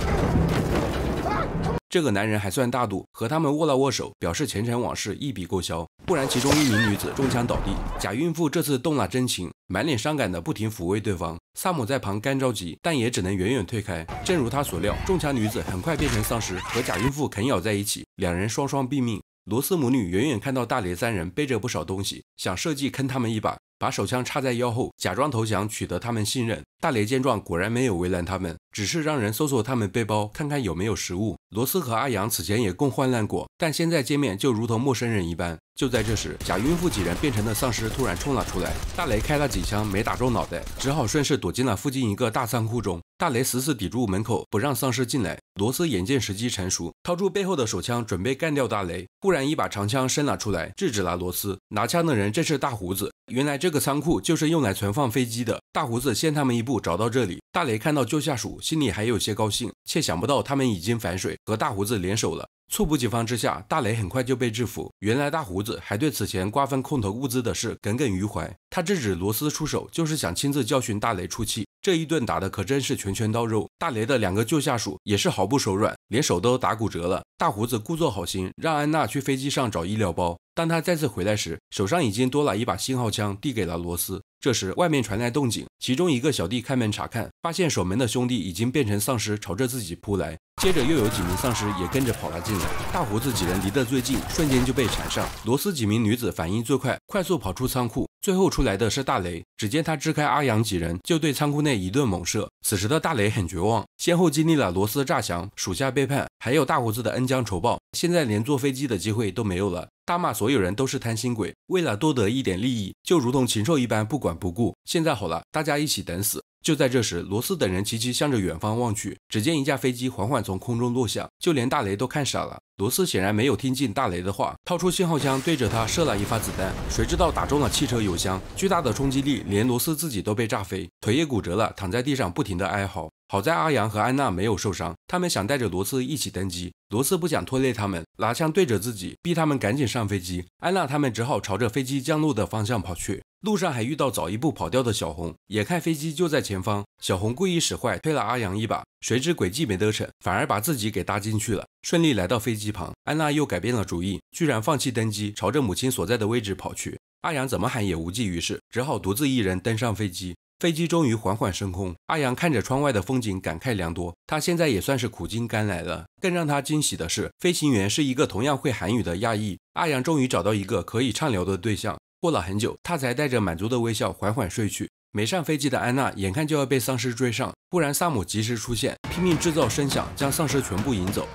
Speaker 1: 这个男人还算大度，和他们握了握手，表示前尘往事一笔勾销。不然，其中一名女子中枪倒地。假孕妇这次动了真情，满脸伤感的不停抚慰对方。萨姆在旁干着急，但也只能远远退开。正如他所料，中枪女子很快变成丧尸，和假孕妇啃咬在一起，两人双双毙命。罗斯母女远远看到大雷三人背着不少东西，想设计坑他们一把。把手枪插在腰后，假装投降，取得他们信任。大雷见状，果然没有为难他们，只是让人搜索他们背包，看看有没有食物。罗斯和阿阳此前也共患难过，但现在见面就如同陌生人一般。就在这时，假孕妇几人变成了丧尸，突然冲了出来。大雷开了几枪，没打中脑袋，只好顺势躲进了附近一个大仓库中。大雷死死抵住门口，不让丧尸进来。罗斯眼见时机成熟，掏出背后的手枪，准备干掉大雷。忽然，一把长枪伸了出来，制止了罗斯。拿枪的人正是大胡子。原来。这个仓库就是用来存放飞机的。大胡子先他们一步找到这里，大雷看到救下属，心里还有些高兴，却想不到他们已经反水，和大胡子联手了。猝不及防之下，大雷很快就被制服。原来大胡子还对此前瓜分空投物资的事耿耿于怀，他制止罗斯出手，就是想亲自教训大雷出气。这一顿打的可真是拳拳到肉，大雷的两个旧下属也是毫不手软，连手都打骨折了。大胡子故作好心，让安娜去飞机上找医疗包。当他再次回来时，手上已经多了一把信号枪，递给了罗斯。这时，外面传来动静，其中一个小弟开门查看，发现守门的兄弟已经变成丧尸，朝着自己扑来。接着，又有几名丧尸也跟着跑了进来。大胡子几人离得最近，瞬间就被缠上。罗斯几名女子反应最快，快速跑出仓库。最后出来的是大雷，只见他支开阿阳几人，就对仓库内一顿猛射。此时的大雷很绝望，先后经历了罗斯诈降、属下背叛，还有大胡子的恩将仇报，现在连坐飞机的机会都没有了，大骂所有人都是贪心鬼，为了多得一点利益，就如同禽兽一般不管不顾。现在好了，大家一起等死。就在这时，罗斯等人齐齐向着远方望去，只见一架飞机缓缓从空中落下，就连大雷都看傻了。罗斯显然没有听进大雷的话，掏出信号枪对着他射了一发子弹，谁知道打中了汽车油箱，巨大的冲击力连罗斯自己都被炸飞，腿也骨折了，躺在地上不停的哀嚎。好在阿阳和安娜没有受伤，他们想带着罗斯一起登机。罗斯不想拖累他们，拿枪对着自己，逼他们赶紧上飞机。安娜他们只好朝着飞机降落的方向跑去。路上还遇到早一步跑掉的小红，眼看飞机就在前方，小红故意使坏推了阿阳一把，谁知诡计没得逞，反而把自己给搭进去了。顺利来到飞机旁，安娜又改变了主意，居然放弃登机，朝着母亲所在的位置跑去。阿阳怎么喊也无济于事，只好独自一人登上飞机。飞机终于缓缓升空，阿阳看着窗外的风景，感慨良多。他现在也算是苦尽甘来了。更让他惊喜的是，飞行员是一个同样会韩语的亚裔。阿阳终于找到一个可以畅聊的对象。过了很久，他才带着满足的微笑缓缓睡去。没上飞机的安娜眼看就要被丧尸追上，忽然萨姆及时出现，拼命制造声响，将丧尸全部引走。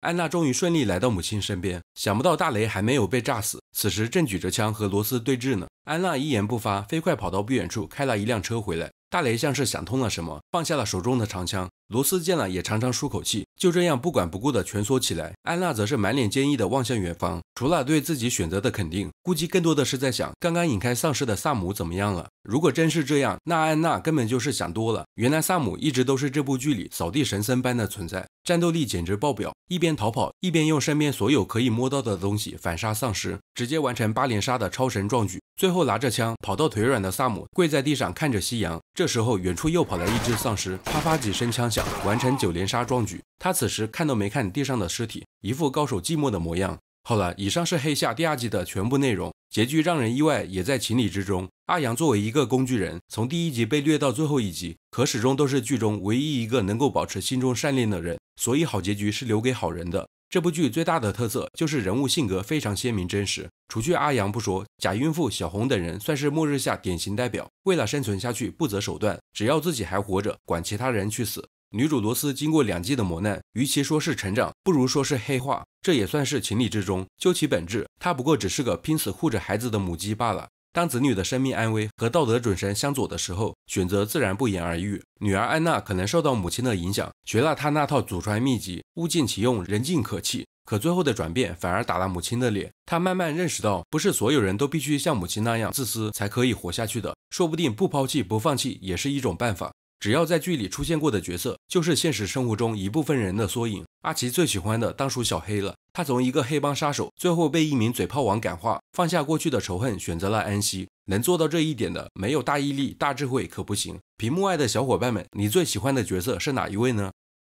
Speaker 1: 安娜终于顺利来到母亲身边，想不到大雷还没有被炸死，此时正举着枪和罗斯对峙呢。安娜一言不发，飞快跑到不远处开了一辆车回来。大雷像是想通了什么，放下了手中的长枪。罗斯见了也长长舒口气，就这样不管不顾的蜷缩起来。安娜则是满脸坚毅的望向远方，除了对自己选择的肯定，估计更多的是在想刚刚引开丧尸的萨姆怎么样了。如果真是这样，那安娜根本就是想多了。原来萨姆一直都是这部剧里扫地神僧般的存在，战斗力简直爆表。一边逃跑，一边用身边所有可以摸到的东西反杀丧尸，直接完成八连杀的超神壮举。最后拿着枪跑到腿软的萨姆跪在地上看着夕阳。这时候远处又跑来一只丧尸，啪啪几声枪响。完成九连杀壮举，他此时看都没看地上的尸体，一副高手寂寞的模样。好了，以上是黑夏第二季的全部内容。结局让人意外，也在情理之中。阿阳作为一个工具人，从第一集被虐到最后一集，可始终都是剧中唯一一个能够保持心中善念的人。所以好结局是留给好人的。这部剧最大的特色就是人物性格非常鲜明真实。除去阿阳不说，假孕妇小红等人算是末日下典型代表，为了生存下去不择手段，只要自己还活着，管其他人去死。女主罗斯经过两季的磨难，与其说是成长，不如说是黑化，这也算是情理之中。究其本质，她不过只是个拼死护着孩子的母鸡罢了。当子女的生命安危和道德准绳相左的时候，选择自然不言而喻。女儿安娜可能受到母亲的影响，学了她那套祖传秘籍，物尽其用，人尽可弃。可最后的转变反而打了母亲的脸。她慢慢认识到，不是所有人都必须像母亲那样自私才可以活下去的。说不定不抛弃不放弃也是一种办法。只要在剧里出现过的角色，就是现实生活中一部分人的缩影。阿奇最喜欢的当属小黑了，他从一个黑帮杀手，最后被一名嘴炮王感化，放下过去的仇恨，选择了安息。能做到这一点的，没有大毅力、大智慧可不行。屏幕外的小伙伴们，你最喜欢的角色是哪一位呢？